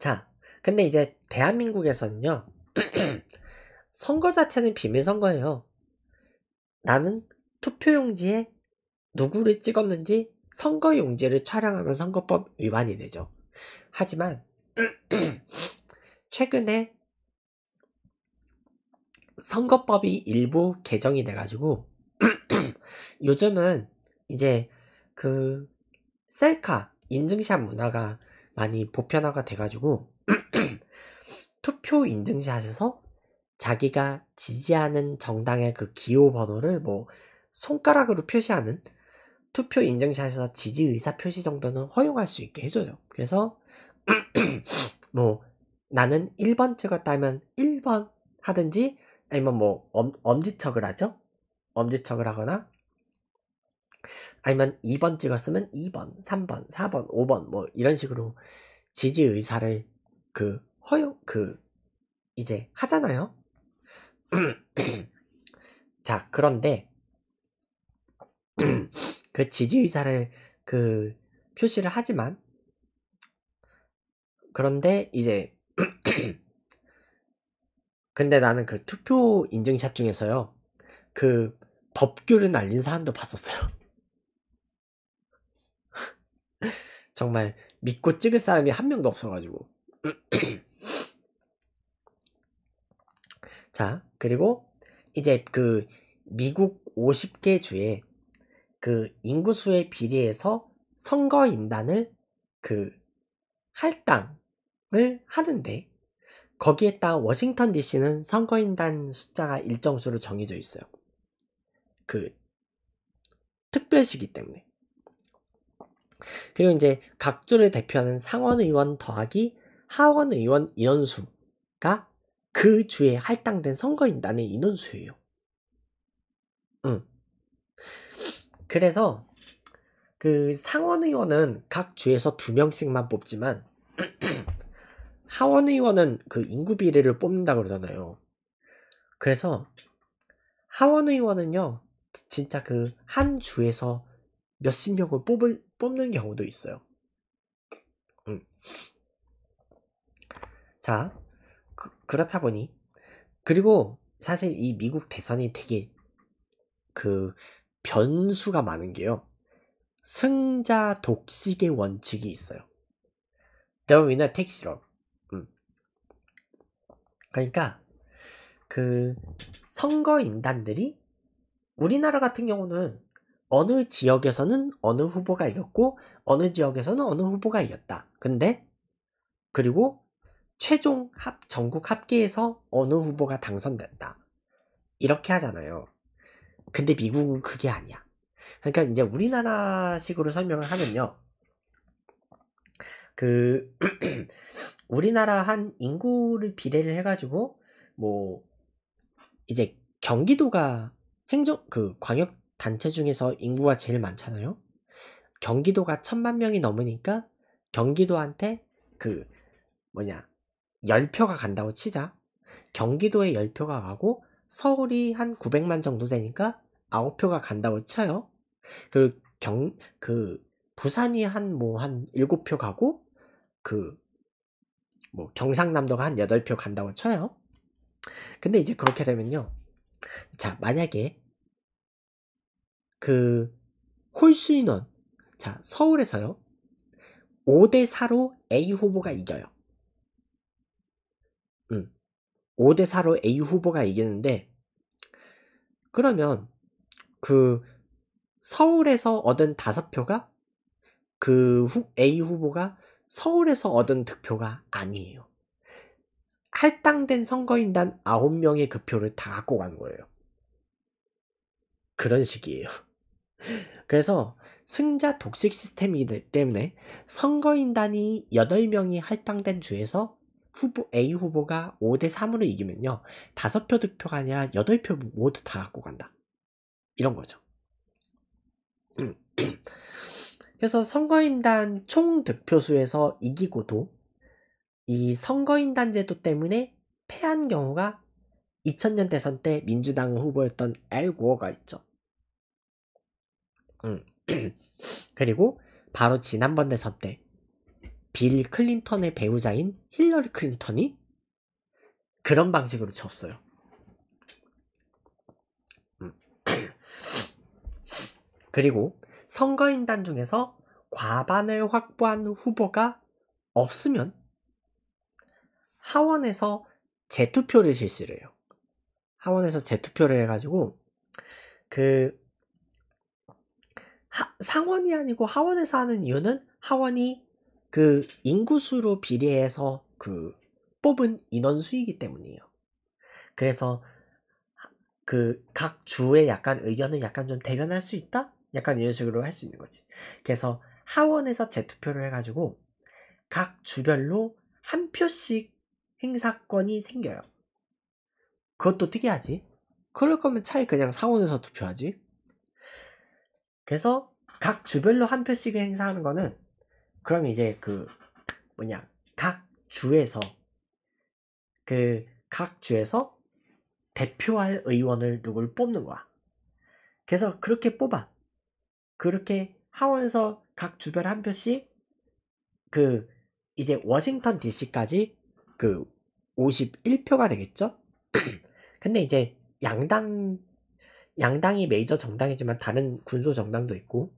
A: 자, 근데 이제 대한민국에서는요. 선거 자체는 비밀 선거예요. 나는 투표용지에 누구를 찍었는지 선거 용지를 촬영하면 선거법 위반이 되죠. 하지만 최근에 선거법이 일부 개정이 돼가지고 요즘은 이제 그 셀카 인증샷 문화가 많이 보편화가 돼가지고 투표 인증샷에서 자기가 지지하는 정당의 그 기호 번호를 뭐 손가락으로 표시하는 투표 인증샷에서 지지 의사 표시 정도는 허용할 수 있게 해줘요. 그래서 뭐 나는 1번 찍었다면 1번 하든지 아니면 뭐 엄, 지척을 하죠. 엄지척을 하거나 아니면 2번 찍었으면 2번, 3번, 4번, 5번 뭐 이런 식으로 지지 의사를 그 허용 그 이제 하잖아요. 자, 그런데 그 지지 의사를 그 표시를 하지만 그런데 이제 근데 나는 그 투표 인증샷 중에서요 그 법규를 날린 사람도 봤었어요 정말 믿고 찍을 사람이 한 명도 없어가지고 자 그리고 이제 그 미국 50개 주에 그 인구수에 비례해서 선거인단을 그 할당을 하는데 거기에 따라 워싱턴 DC는 선거인단 숫자가 일정수로 정해져 있어요. 그 특별시기 때문에. 그리고 이제 각 주를 대표하는 상원의원 더하기 하원의원 인원수가 그 주에 할당된 선거인단의 인원수예요. 응. 그래서 그 상원 의원은 각 주에서 두 명씩만 뽑지만 하원 의원은 그 인구 비례를 뽑는다 그러잖아요. 그래서 하원 의원은요, 진짜 그 한 주에서 몇십 명을 뽑을, 뽑는 경우도 있어요. 음. 자, 그, 그렇다 보니 그리고 사실 이 미국 대선이 되게 그 변수가 많은 게요. 승자 독식의 원칙이 있어요. The winner takes all. 음. 그러니까 그 선거인단들이 우리나라 같은 경우는 어느 지역에서는 어느 후보가 이겼고 어느 지역에서는 어느 후보가 이겼다. 근데 그리고 최종 합 전국 합계에서 어느 후보가 당선됐다. 이렇게 하잖아요. 근데 미국은 그게 아니야. 그러니까 이제 우리나라식으로 설명을 하면요. 그 우리나라 한 인구를 비례를 해가지고 뭐 이제 경기도가 행정 그 광역 단체 중에서 인구가 제일 많잖아요. 경기도가 천만 명이 넘으니까 경기도한테 그 뭐냐 열표가 간다고 치자. 경기도에 열표가 가고 서울이 한 900만 정도 되니까 9표가 간다고 쳐요. 그 경, 그, 부산이 한 뭐 한 7표 뭐 가고, 그, 뭐 경상남도가 한 8표 간다고 쳐요. 근데 이제 그렇게 되면요. 자, 만약에, 그, 홀수 인원. 자, 서울에서요. 5대4로 A 후보가 이겨요. 5대4로 A 후보가 이기는데, 그러면 그 서울에서 얻은 5표가 그 A 후보가 서울에서 얻은 득표가 아니에요. 할당된 선거인단 9명의 그 표를 다 갖고 간 거예요. 그런 식이에요. 그래서 승자 독식 시스템이기 때문에 선거인단이 8명이 할당된 주에서 후보 A 후보가 5대 3으로 이기면요. 5표 득표가 아니라 8표 모두 다 갖고 간다. 이런 거죠. 음. 그래서 선거인단 총 득표수에서 이기고도 이 선거인단 제도 때문에 패한 경우가 2000년 대선 때 민주당 후보였던 엘 구어가 있죠. 음. 그리고 바로 지난번 대선 때빌 클린턴의 배우자인 힐러리 클린턴이 그런 방식으로 졌어요. 음. 그리고 선거인단 중에서 과반을 확보한 후보가 없으면 하원에서 재투표를 실시를 해요. 하원에서 재투표를 해가지고 그 하, 상원이 아니고 하원에서 하는 이유는 하원이 그 인구수로 비례해서 그 뽑은 인원수이기 때문이에요. 그래서 그 각 주의 약간 의견을 약간 좀 대변할 수 있다? 약간 이런 식으로 할 수 있는 거지. 그래서 하원에서 재투표를 해가지고 각 주별로 한 표씩 행사권이 생겨요. 그것도 특이하지. 그럴 거면 차라리 그냥 사원에서 투표하지. 그래서 각 주별로 한 표씩 행사하는 거는 그럼 이제 그 뭐냐 각 주에서 그 각 주에서 대표할 의원을 누굴 뽑는 거야. 그래서 그렇게 뽑아. 그렇게 하원서각 주별 한 표씩 그 이제 워싱턴 DC까지 그 51표가 되겠죠? 근데 이제 양당 양당이 메이저 정당이지만 다른 군소 정당도 있고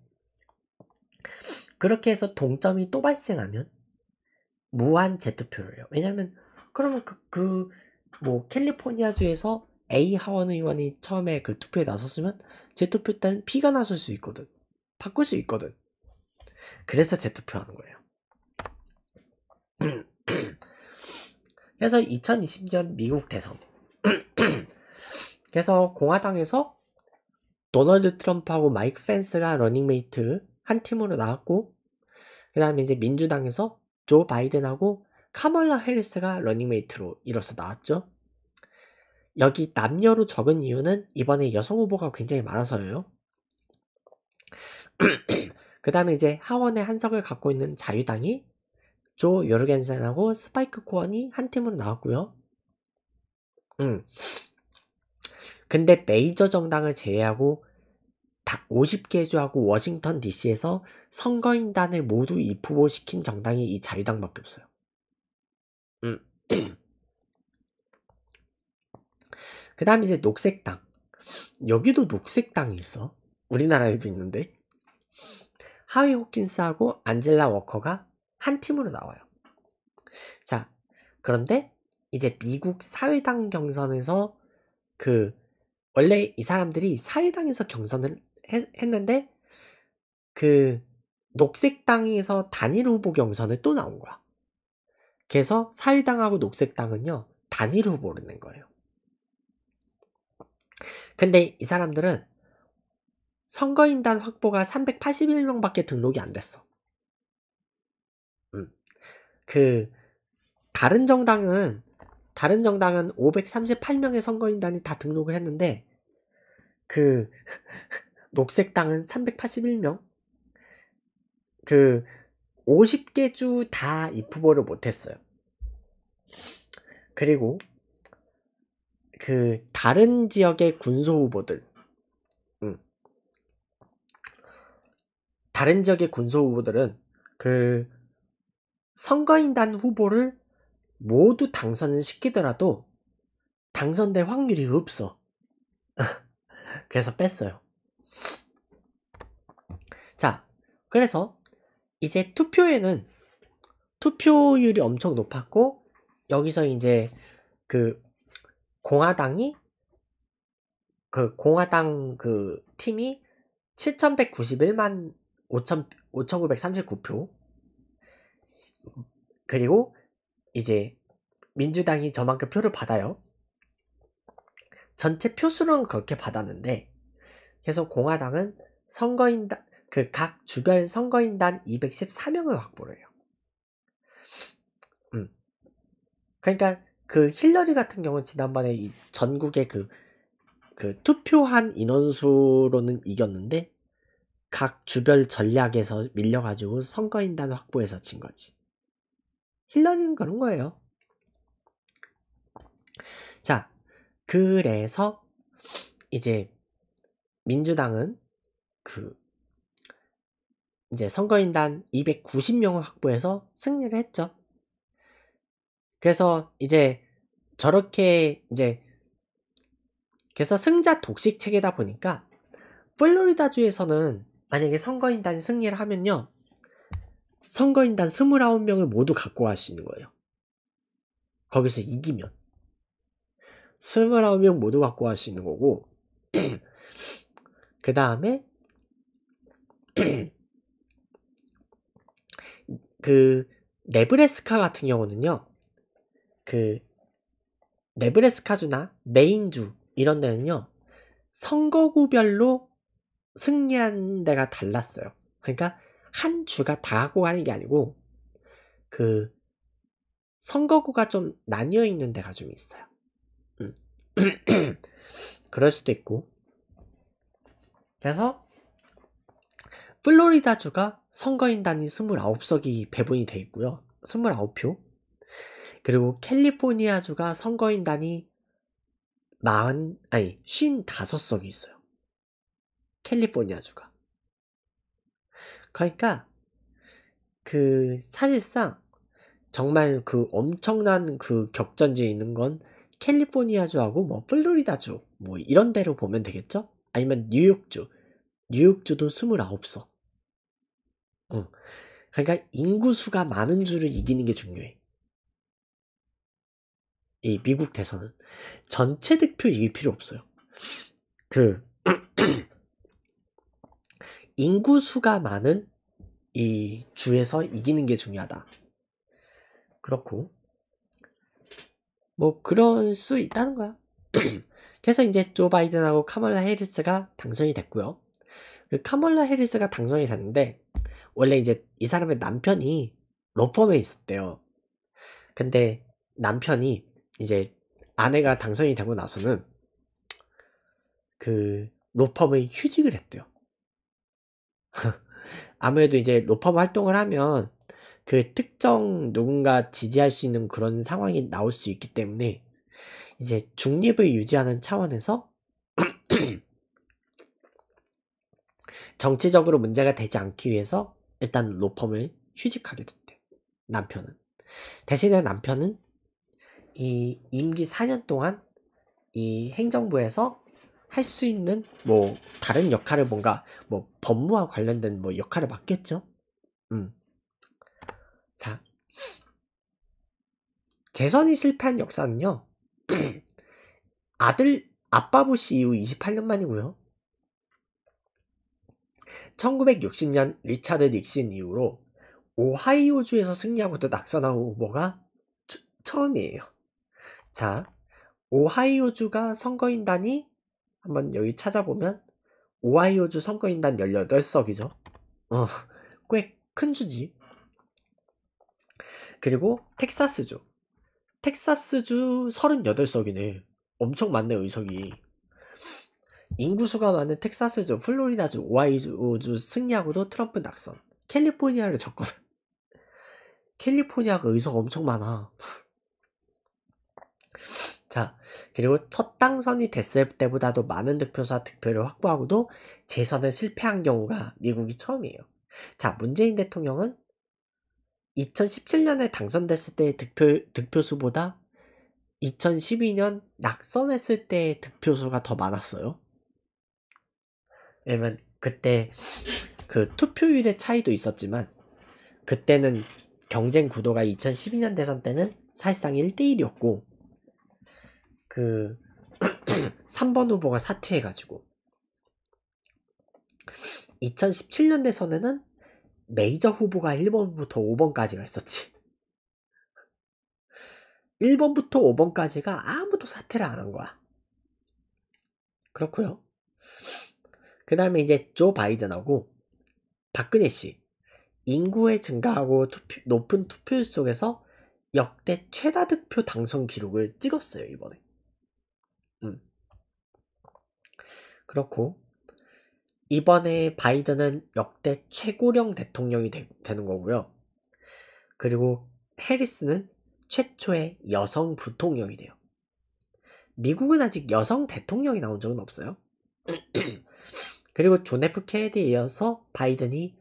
A: 그렇게 해서 동점이 또 발생하면 무한 재투표를 해요. 왜냐면 그러면 그, 그 뭐 캘리포니아주에서 A 하원 의원이 처음에 그 투표에 나섰으면 재투표 때는 B가 나설 수 있거든. 바꿀 수 있거든. 그래서 재투표하는 거예요. 그래서 2020년 미국 대선. 그래서 공화당에서 도널드 트럼프하고 마이크 펜스가 러닝메이트 한 팀으로 나왔고 그 다음에 이제 민주당에서 조 바이든하고 카멀라 해리스가 러닝메이트로 이뤄서 나왔죠. 여기 남녀로 적은 이유는 이번에 여성 후보가 굉장히 많아서예요. 그 다음에 이제 하원의 한석을 갖고 있는 자유당이 조 요르겐센하고 스파이크 코언이 한 팀으로 나왔고요. 음. 근데 메이저 정당을 제외하고 50개 주하고 워싱턴 DC에서 선거인단을 모두 입후보시킨 정당이 이 자유당밖에 없어요. 음. 그 다음 이제 녹색당. 여기도 녹색당이 있어. 우리나라에도 있는데. 하위 호킨스하고 안젤라 워커가 한 팀으로 나와요. 자, 그런데 이제 미국 사회당 경선에서 그 원래 이 사람들이 사회당에서 경선을 했, 했는데 그 녹색당에서 단일 후보 경선을 또 나온 거야. 그래서 사회당하고 녹색당은요 단일 후보를 낸 거예요. 근데 이 사람들은 선거인단 확보가 381명밖에 등록이 안 됐어. 음. 그 다른 정당은 다른 정당은 538명의 선거인단이 다 등록을 했는데 그 녹색당은 381명. 그 50개 주 다 입후보를 못했어요. 그리고 그 다른 지역의 군소 후보들, 음. 다른 지역의 군소 후보들은 그 선거인단 후보를 모두 당선 시키더라도 당선될 확률이 없어. 그래서 뺐어요. 자, 그래서 이제 투표에는 투표율이 엄청 높았고 여기서 이제 그 공화당이 그 공화당 그 팀이 7,191만 5 5,939표 그리고 이제 민주당이 저만큼 표를 받아요. 전체 표수는 그렇게 받았는데 그래서 공화당은 선거인단 그 각 주별 선거인단 214명을 확보를 해요. 음. 그러니까 그 힐러리 같은 경우는 지난번에 이 전국의 그, 그 투표한 인원수로는 이겼는데 각 주별 전략에서 밀려가지고 선거인단 확보해서 진 거지. 힐러리는 그런 거예요. 자, 그래서 이제 민주당은 그 이제 선거인단 290명을 확보해서 승리를 했죠. 그래서 이제 저렇게 이제 그래서 승자 독식 체계다 보니까 플로리다주에서는 만약에 선거인단이 승리를 하면요. 선거인단 29명을 모두 갖고 갈수 있는 거예요. 거기서 이기면. 29명 모두 갖고 갈수 있는 거고 그 다음에 그네브레스카 같은 경우는요. 그네브레스카주나 메인주 이런 데는요. 선거구별로 승리한 데가 달랐어요. 그러니까 한 주가 다 하고 가는 게 아니고 그 선거구가 좀 나뉘어 있는 데가 좀 있어요. 음. 그럴 수도 있고 그래서 플로리다주가 선거인단이 29석이 배분이 돼 있고요. 29표. 그리고 캘리포니아주가 선거인단이 40, 아니, 55석이 있어요. 캘리포니아주가. 그러니까, 그, 사실상, 정말 그 엄청난 그 격전지에 있는 건 캘리포니아주하고 뭐 플로리다주, 뭐 이런 데로 보면 되겠죠? 아니면 뉴욕주. 뉴욕주도 29석. 응. 어. 그러니까 인구수가 많은 주를 이기는 게 중요해. 이 미국 대선은 전체 득표 이길 필요 없어요. 그 인구수가 많은 이 주에서 이기는 게 중요하다. 그렇고 뭐 그럴 수 있다는 거야. 그래서 이제 조 바이든하고 카멀라 헤리스가 당선이 됐고요. 그 카멀라 헤리스가 당선이 됐는데 원래 이제 이 사람의 남편이 로펌에 있었대요. 근데 남편이 이제 아내가 당선이 되고 나서는 그 로펌의 휴직을 했대요. 아무래도 이제 로펌 활동을 하면 그 특정 누군가 지지할 수 있는 그런 상황이 나올 수 있기 때문에 이제 중립을 유지하는 차원에서 정치적으로 문제가 되지 않기 위해서 일단 로펌을 휴직하게 됐대. 남편은. 대신에 남편은 이 임기 4년 동안 이 행정부에서 할 수 있는 뭐 다른 역할을 뭔가 뭐 법무와 관련된 뭐 역할을 맡겠죠. 음. 자. 재선이 실패한 역사는요. 아들 아빠부시 이후 28년 만이고요. 1960년 리차드 닉슨 이후로 오하이오주에서 승리하고도 낙선한 후보가 추, 처음이에요. 자, 오하이오주가 선거인단이 한번 여기 찾아보면 오하이오주 선거인단 18석이죠. 어, 꽤 큰 주지. 그리고 텍사스주. 텍사스주 38석이네. 엄청 많네, 의석이. 인구수가 많은 텍사스주, 플로리다주, 오하이오주 승리하고도 트럼프 낙선. 캘리포니아를 졌거든. 캘리포니아가 의석 엄청 많아. 자, 그리고 첫 당선이 됐을 때보다도 많은 득표사 득표를 확보하고도 재선에 실패한 경우가 미국이 처음이에요. 자, 문재인 대통령은 2017년에 당선됐을 때의 득표, 득표수보다 2012년 낙선했을 때의 득표수가 더 많았어요. 왜냐면 그때 그 투표율의 차이도 있었지만 그때는 경쟁 구도가 2012년 대선 때는 사실상 1대1이었고 그 3번 후보가 사퇴해가지고 2017년 대선에는 메이저 후보가 1번부터 5번까지가 있었지. 1번부터 5번까지가 아무도 사퇴를 안 한 거야. 그렇고요. 그 다음에 이제 조 바이든하고 박근혜 씨. 인구의 증가하고 투표, 높은 투표율 속에서 역대 최다 득표 당선 기록을 찍었어요, 이번에. 음. 그렇고, 이번에 바이든은 역대 최고령 대통령이 되, 는 거고요. 그리고 해리스는 최초의 여성 부통령이 돼요. 미국은 아직 여성 대통령이 나온 적은 없어요. 그리고 존 F 케네디에 이어서 바이든이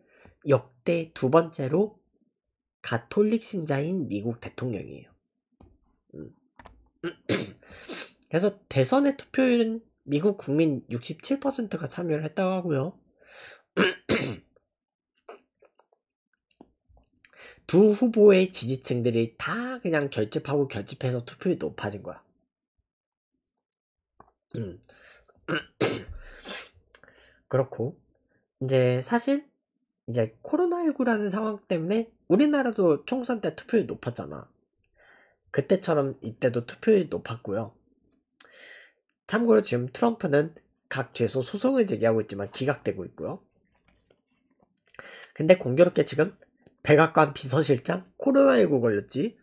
A: 역대 두 번째로 가톨릭 신자인 미국 대통령이에요. 음. 그래서 대선의 투표율은 미국 국민 67%가 참여를 했다고 하고요. 두 후보의 지지층들이 다 그냥 결집하고 결집해서 투표율이 높아진 거야. 음. 그렇고 이제 사실 이제 코로나19라는 상황 때문에 우리나라도 총선 때 투표율이 높았잖아. 그때처럼 이때도 투표율이 높았고요. 참고로 지금 트럼프는 각 죄소 소송을 제기하고 있지만 기각되고 있고요. 근데 공교롭게 지금 백악관 비서실장 코로나19 걸렸지.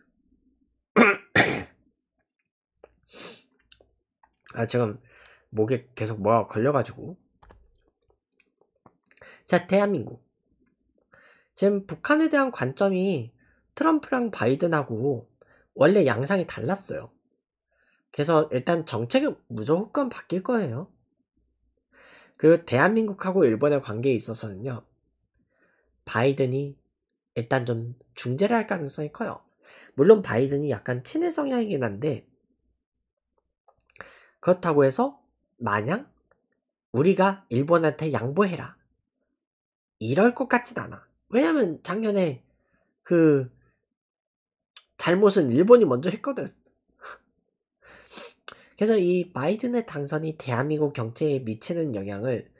A: 아 지금 목에 계속 뭐가 걸려가지고. 자 대한민국. 지금 북한에 대한 관점이 트럼프랑 바이든하고 원래 양상이 달랐어요. 그래서 일단 정책이 무조건 바뀔 거예요. 그리고 대한민국하고 일본의 관계에 있어서는요. 바이든이 일단 좀 중재를 할 가능성이 커요. 물론 바이든이 약간 친일 성향이긴 한데 그렇다고 해서 마냥 우리가 일본한테 양보해라 이럴 것 같진 않아. 왜냐면 작년에 그 잘못은 일본이 먼저 했거든. 그래서 이 바이든의 당선이 대한민국 경제에 미치는 영향을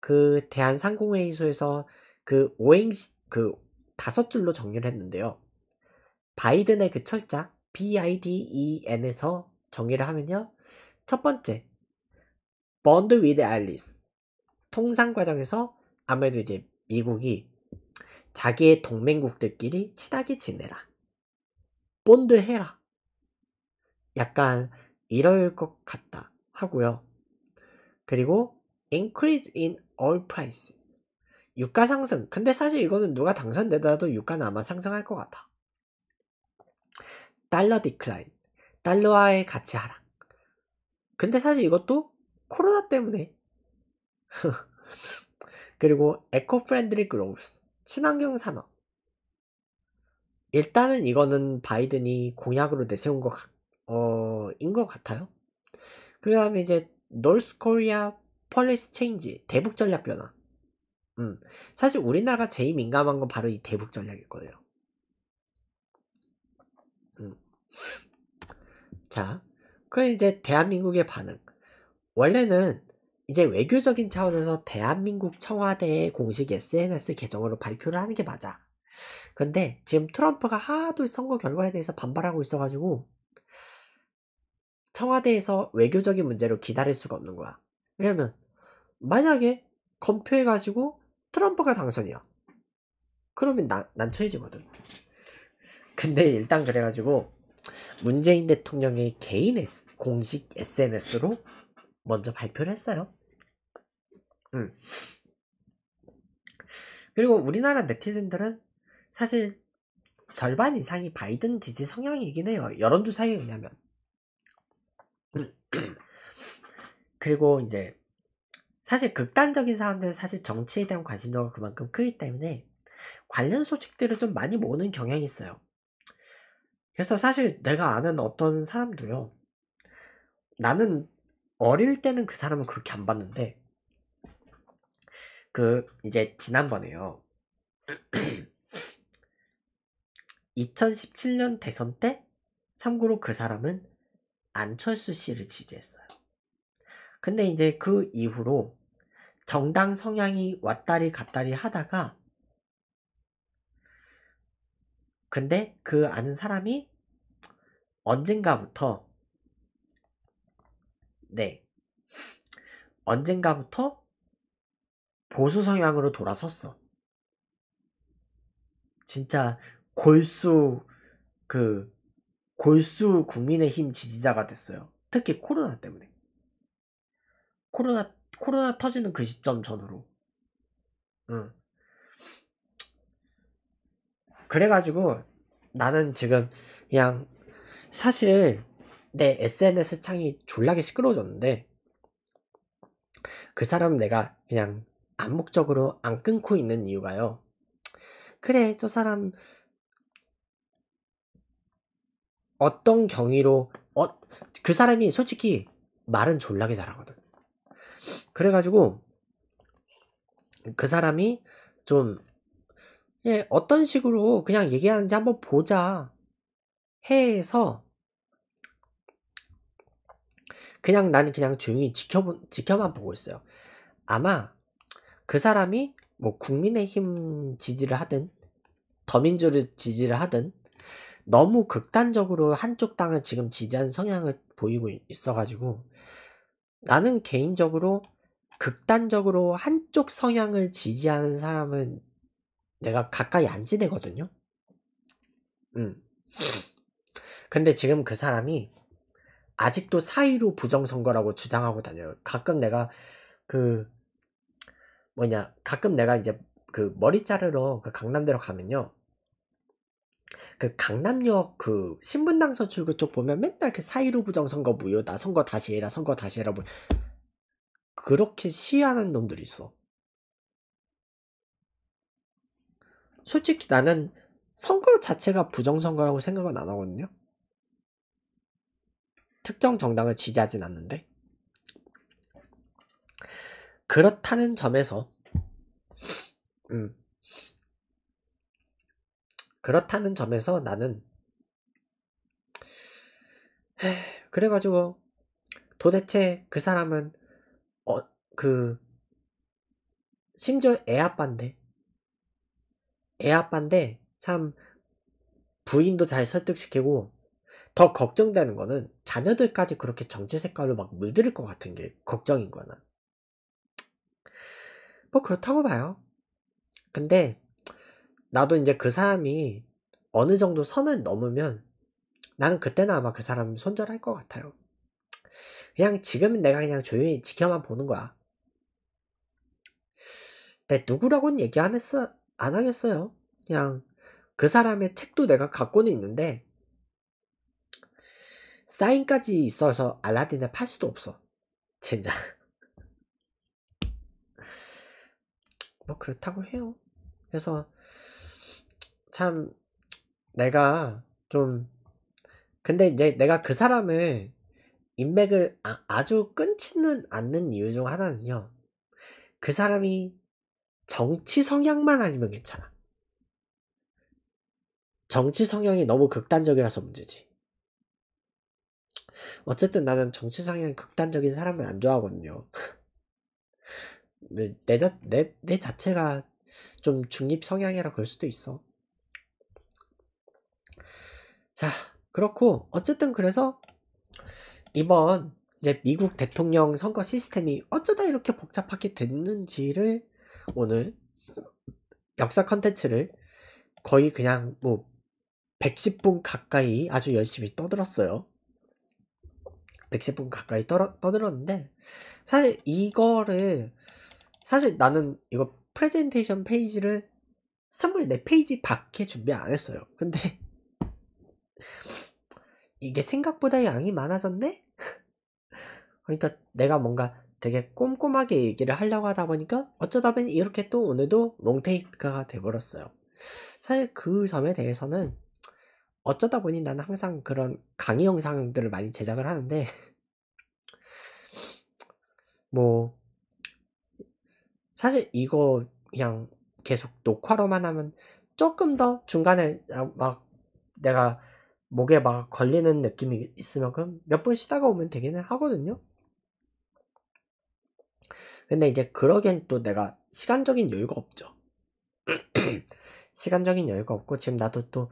A: 그 대한상공회의소에서 그오행그 다섯 줄로 정리를 했는데요. 바이든의 그 철자 BIDEN에서 정의를 하면요. 첫 번째 번드 위드 w 리스 통상 과정에서 아무래도 이제 미국이 자기의 동맹국들끼리 친하게 지내라. 본드 해라. 약간 이럴 것 같다 하고요. 그리고 increase in o i l prices. 유가 상승. 근데 사실 이거는 누가 당선되더라도 유가는 아마 상승할 것 같아. 달러 디클라인. 달러화의 가치 하락. 근데 사실 이것도 코로나 때문에. 그리고 에코 프렌드리 그로우스. 친환경 산업. 일단은 이거는 바이든이 공약으로 내세운 것 같고 어, 인 것 같아요. 그 다음에 이제, North Korea Policy Change, 대북 전략 변화. 음, 사실 우리나라가 제일 민감한 건 바로 이 대북 전략일 거예요. 음. 자, 그 이제 대한민국의 반응. 원래는 이제 외교적인 차원에서 대한민국 청와대의 공식 SNS 계정으로 발표를 하는 게 맞아. 근데 지금 트럼프가 하도 선거 결과에 대해서 반발하고 있어가지고 청와대에서 외교적인 문제로 기다릴 수가 없는 거야. 왜냐면 만약에 검표해가지고 트럼프가 당선이야. 그러면 난, 난처해지거든. 근데 일단 그래가지고 문재인 대통령의 개인 S, 공식 SNS로 먼저 발표를 했어요. 음. 그리고 우리나라 네티즌들은 사실 절반 이상이 바이든 지지 성향이긴 해요. 여론조사에 의하면. 그리고 이제 사실 극단적인 사람들은 사실 정치에 대한 관심도가 그만큼 크기 때문에 관련 소식들을 좀 많이 모으는 경향이 있어요. 그래서 사실 내가 아는 어떤 사람도요. 나는 어릴 때는 그 사람은 그렇게 안 봤는데 그 이제 지난번에요. 2017년 대선 때 참고로 그 사람은 안철수 씨를 지지했어요. 근데 이제 그 이후로 정당 성향이 왔다리 갔다리 하다가 근데 그 아는 사람이 언젠가부터 네 언젠가부터 보수 성향으로 돌아섰어. 진짜 골수 그 골수 국민의힘 지지자가 됐어요. 특히 코로나 때문에. 코로나, 코로나 터지는 그 시점 전후로. 응. 그래가지고 나는 지금 그냥 사실 내 SNS 창이 졸라게 시끄러워졌는데 그 사람 내가 그냥 암묵적으로 안 끊고 있는 이유가요. 그래, 저 사람 어떤 경위로 어, 그 사람이 솔직히 말은 졸라게 잘하거든. 그래가지고 그 사람이 좀 예, 어떤 식으로 그냥 얘기하는지 한번 보자 해서 그냥 나는 그냥 조용히 지켜보, 지켜만 보고 있어요. 아마 그 사람이 뭐 국민의힘 지지를 하든 더민주를 지지를 하든 너무 극단적으로 한쪽 당을 지금 지지한 성향을 보이고 있어가지고 나는 개인적으로 극단적으로 한쪽 성향을 지지하는 사람은 내가 가까이 안 지내거든요. 음. 근데 지금 그 사람이 아직도 사이로 부정선거라고 주장하고 다녀요. 가끔 내가 그 뭐냐 가끔 내가 이제 그 머리 자르러 그 강남대로 가면요. 그 강남역 그신분당서 출구 쪽 보면 맨날 그 사이로 부정선거 무효다 선거 다시 해라 선거 다시 해라 뭐 그렇게 시위하는 놈들이 있어 솔직히 나는 선거 자체가 부정선거라고 생각은 안 하거든요 특정 정당을 지지하진 않는데 그렇다는 점에서 음 그렇다는 점에서 나는 에이, 그래가지고 도대체 그 사람은 어그 심지어 애 아빠인데 애 아빠인데 참 부인도 잘 설득시키고 더 걱정되는 거는 자녀들까지 그렇게 정체 색깔로 막 물들일 것 같은 게 걱정인 거야 뭐 그렇다고 봐요 근데 나도 이제 그 사람이 어느 정도 선을 넘으면 나는 그때는 아마 그 사람 손절할 것 같아요. 그냥 지금은 내가 그냥 조용히 지켜만 보는 거야. 내 누구라고는 얘기 안 했어, 안 하겠어요. 그냥 그 사람의 책도 내가 갖고는 있는데 사인까지 있어서 알라딘에 팔 수도 없어. 진짜. 뭐 그렇다고 해요. 그래서 참 내가 좀 근데 이제 내가 그 사람을 인맥을 아, 주 끊지는 않는 이유 중 하나는요. 그 사람이 정치 성향만 아니면 괜찮아. 정치 성향이 너무 극단적이라서 문제지. 어쨌든 나는 정치 성향이 극단적인 사람을 안 좋아하거든요. 내, 내, 내, 내 자체가 좀 중립 성향이라 그럴 수도 있어. 자 그렇고 어쨌든 그래서 이번 이제 미국 대통령 선거 시스템이 어쩌다 이렇게 복잡하게 됐는지를 오늘 역사 컨텐츠를 거의 그냥 뭐 110분 가까이 아주 열심히 떠들었어요. 110분 가까이 떠러, 떠들었는데 사실 이거를 사실 나는 이거 프레젠테이션 페이지를 24페이지 밖에 준비 안 했어요. 근데 이게 생각보다 양이 많아졌네? 그러니까 내가 뭔가 되게 꼼꼼하게 얘기를 하려고 하다 보니까 어쩌다 보니 이렇게 또 오늘도 롱테이크가 돼버렸어요. 사실 그 점에 대해서는 어쩌다 보니 나는 항상 그런 강의 영상들을 많이 제작을 하는데 뭐 사실 이거 그냥 계속 녹화로만 하면 조금 더 중간에 막 내가 목에 막 걸리는 느낌이 있을 만큼 몇분 쉬다가 오면 되기는 하거든요. 근데 이제 그러기엔 또 내가 시간적인 여유가 없죠. 시간적인 여유가 없고 지금 나도 또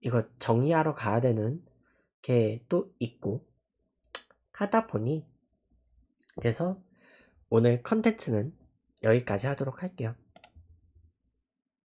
A: 이거 정리하러 가야 되는 게 또 있고 하다 보니 그래서 오늘 컨텐츠는 여기까지 하도록 할게요.